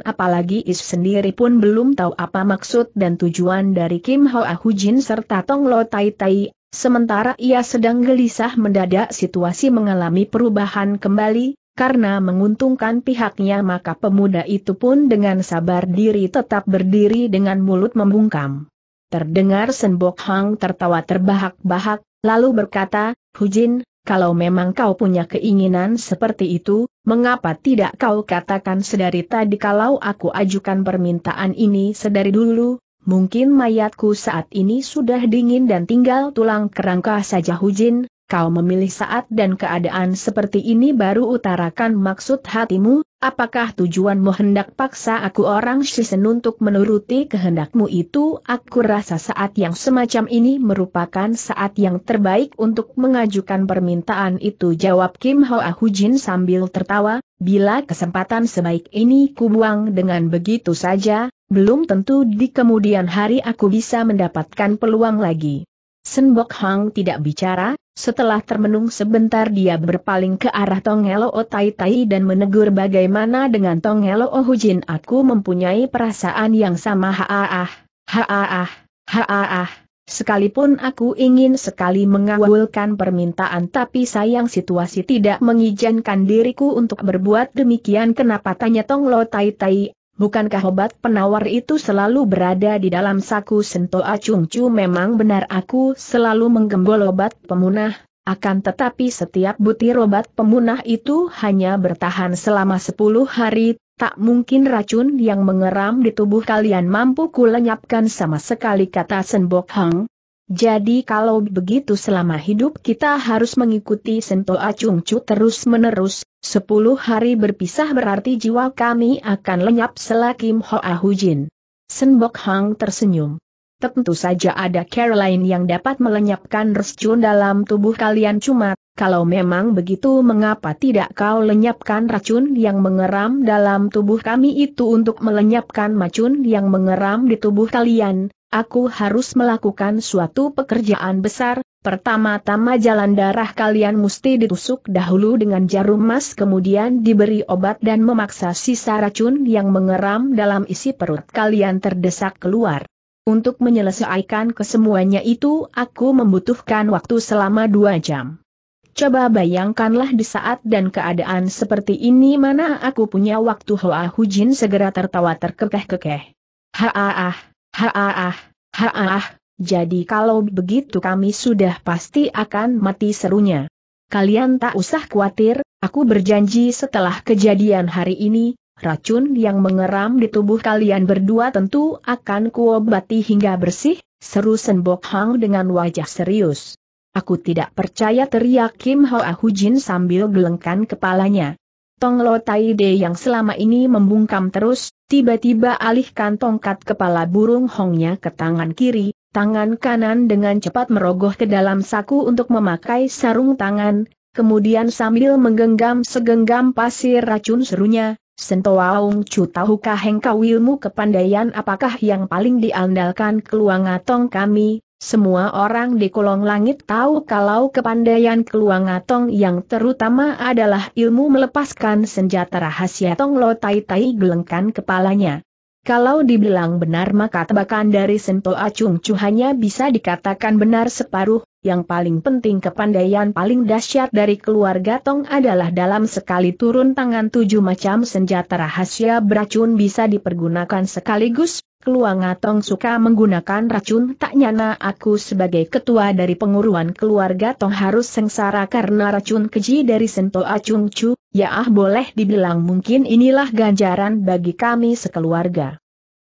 apalagi Is sendiri pun belum tahu apa maksud dan tujuan dari Kim Hoa ah Jin serta Tong Lo Tai Tai Sementara ia sedang gelisah mendadak situasi mengalami perubahan kembali, karena menguntungkan pihaknya maka pemuda itu pun dengan sabar diri tetap berdiri dengan mulut membungkam. Terdengar Senbok Hang tertawa terbahak-bahak, lalu berkata, Hujin, kalau memang kau punya keinginan seperti itu, mengapa tidak kau katakan sedari tadi kalau aku ajukan permintaan ini sedari dulu, mungkin mayatku saat ini sudah dingin dan tinggal tulang kerangka saja Hujin, kau memilih saat dan keadaan seperti ini baru utarakan maksud hatimu, apakah tujuanmu hendak paksa aku orang Shisen untuk menuruti kehendakmu itu? Aku rasa saat yang semacam ini merupakan saat yang terbaik untuk mengajukan permintaan itu jawab Kim Hoa Hujin sambil tertawa, bila kesempatan sebaik ini kubuang dengan begitu saja, belum tentu di kemudian hari aku bisa mendapatkan peluang lagi. Senbok Hang tidak bicara, setelah termenung sebentar dia berpaling ke arah O Tai Tai dan menegur bagaimana dengan O Hujin aku mempunyai perasaan yang sama haaah, haaah, haaah. Sekalipun aku ingin sekali mengawulkan permintaan tapi sayang situasi tidak mengizinkan diriku untuk berbuat demikian kenapa tanya Tong Lo Tai Tai, Bukankah obat penawar itu selalu berada di dalam saku sento acungcu memang benar aku selalu menggembol obat pemunah, akan tetapi setiap butir obat pemunah itu hanya bertahan selama 10 hari, tak mungkin racun yang mengeram di tubuh kalian mampu kulenyapkan sama sekali kata Senbok Hang, jadi kalau begitu selama hidup kita harus mengikuti Sento Acung terus-menerus, sepuluh hari berpisah berarti jiwa kami akan lenyap selakim Hoa Hujin. Senbok Hang tersenyum. Tentu saja ada Caroline yang dapat melenyapkan racun dalam tubuh kalian cuma, kalau memang begitu mengapa tidak kau lenyapkan racun yang mengeram dalam tubuh kami itu untuk melenyapkan macun yang mengeram di tubuh kalian, aku harus melakukan suatu pekerjaan besar, pertama-tama jalan darah kalian mesti ditusuk dahulu dengan jarum emas kemudian diberi obat dan memaksa sisa racun yang mengeram dalam isi perut kalian terdesak keluar. Untuk menyelesaikan kesemuanya itu aku membutuhkan waktu selama dua jam. Coba bayangkanlah di saat dan keadaan seperti ini mana aku punya waktu Hoa Hujin segera tertawa terkekeh-kekeh. Haaah, Haah, haah. jadi kalau begitu kami sudah pasti akan mati serunya. Kalian tak usah khawatir, aku berjanji setelah kejadian hari ini, racun yang mengeram di tubuh kalian berdua tentu akan kuobati hingga bersih, seru Senbok Hang dengan wajah serius. Aku tidak percaya teriak Kim Hoa Hujin sambil gelengkan kepalanya. Tong Lo Tai De yang selama ini membungkam terus, Tiba-tiba alihkan tongkat kepala burung hongnya ke tangan kiri, tangan kanan dengan cepat merogoh ke dalam saku untuk memakai sarung tangan, kemudian sambil menggenggam segenggam pasir racun serunya, Sentoaung Chu tahukah engkau ilmu kepandaian apakah yang paling diandalkan keluanga tong kami, semua orang di kolong langit tahu kalau kepandaian Keluangatong yang terutama adalah ilmu melepaskan senjata rahasia Tong Lo Tai Tai gelengkan kepalanya. Kalau dibilang benar maka tebakan dari Sento Acung Chu hanya bisa dikatakan benar separuh, yang paling penting kepandaian paling dahsyat dari keluarga Tong adalah dalam sekali turun tangan tujuh macam senjata rahasia beracun bisa dipergunakan sekaligus, Keluarga Tong suka menggunakan racun tak nyana aku sebagai ketua dari penguruan keluarga Tong harus sengsara karena racun keji dari Sento Acung cu. ya ah boleh dibilang mungkin inilah ganjaran bagi kami sekeluarga.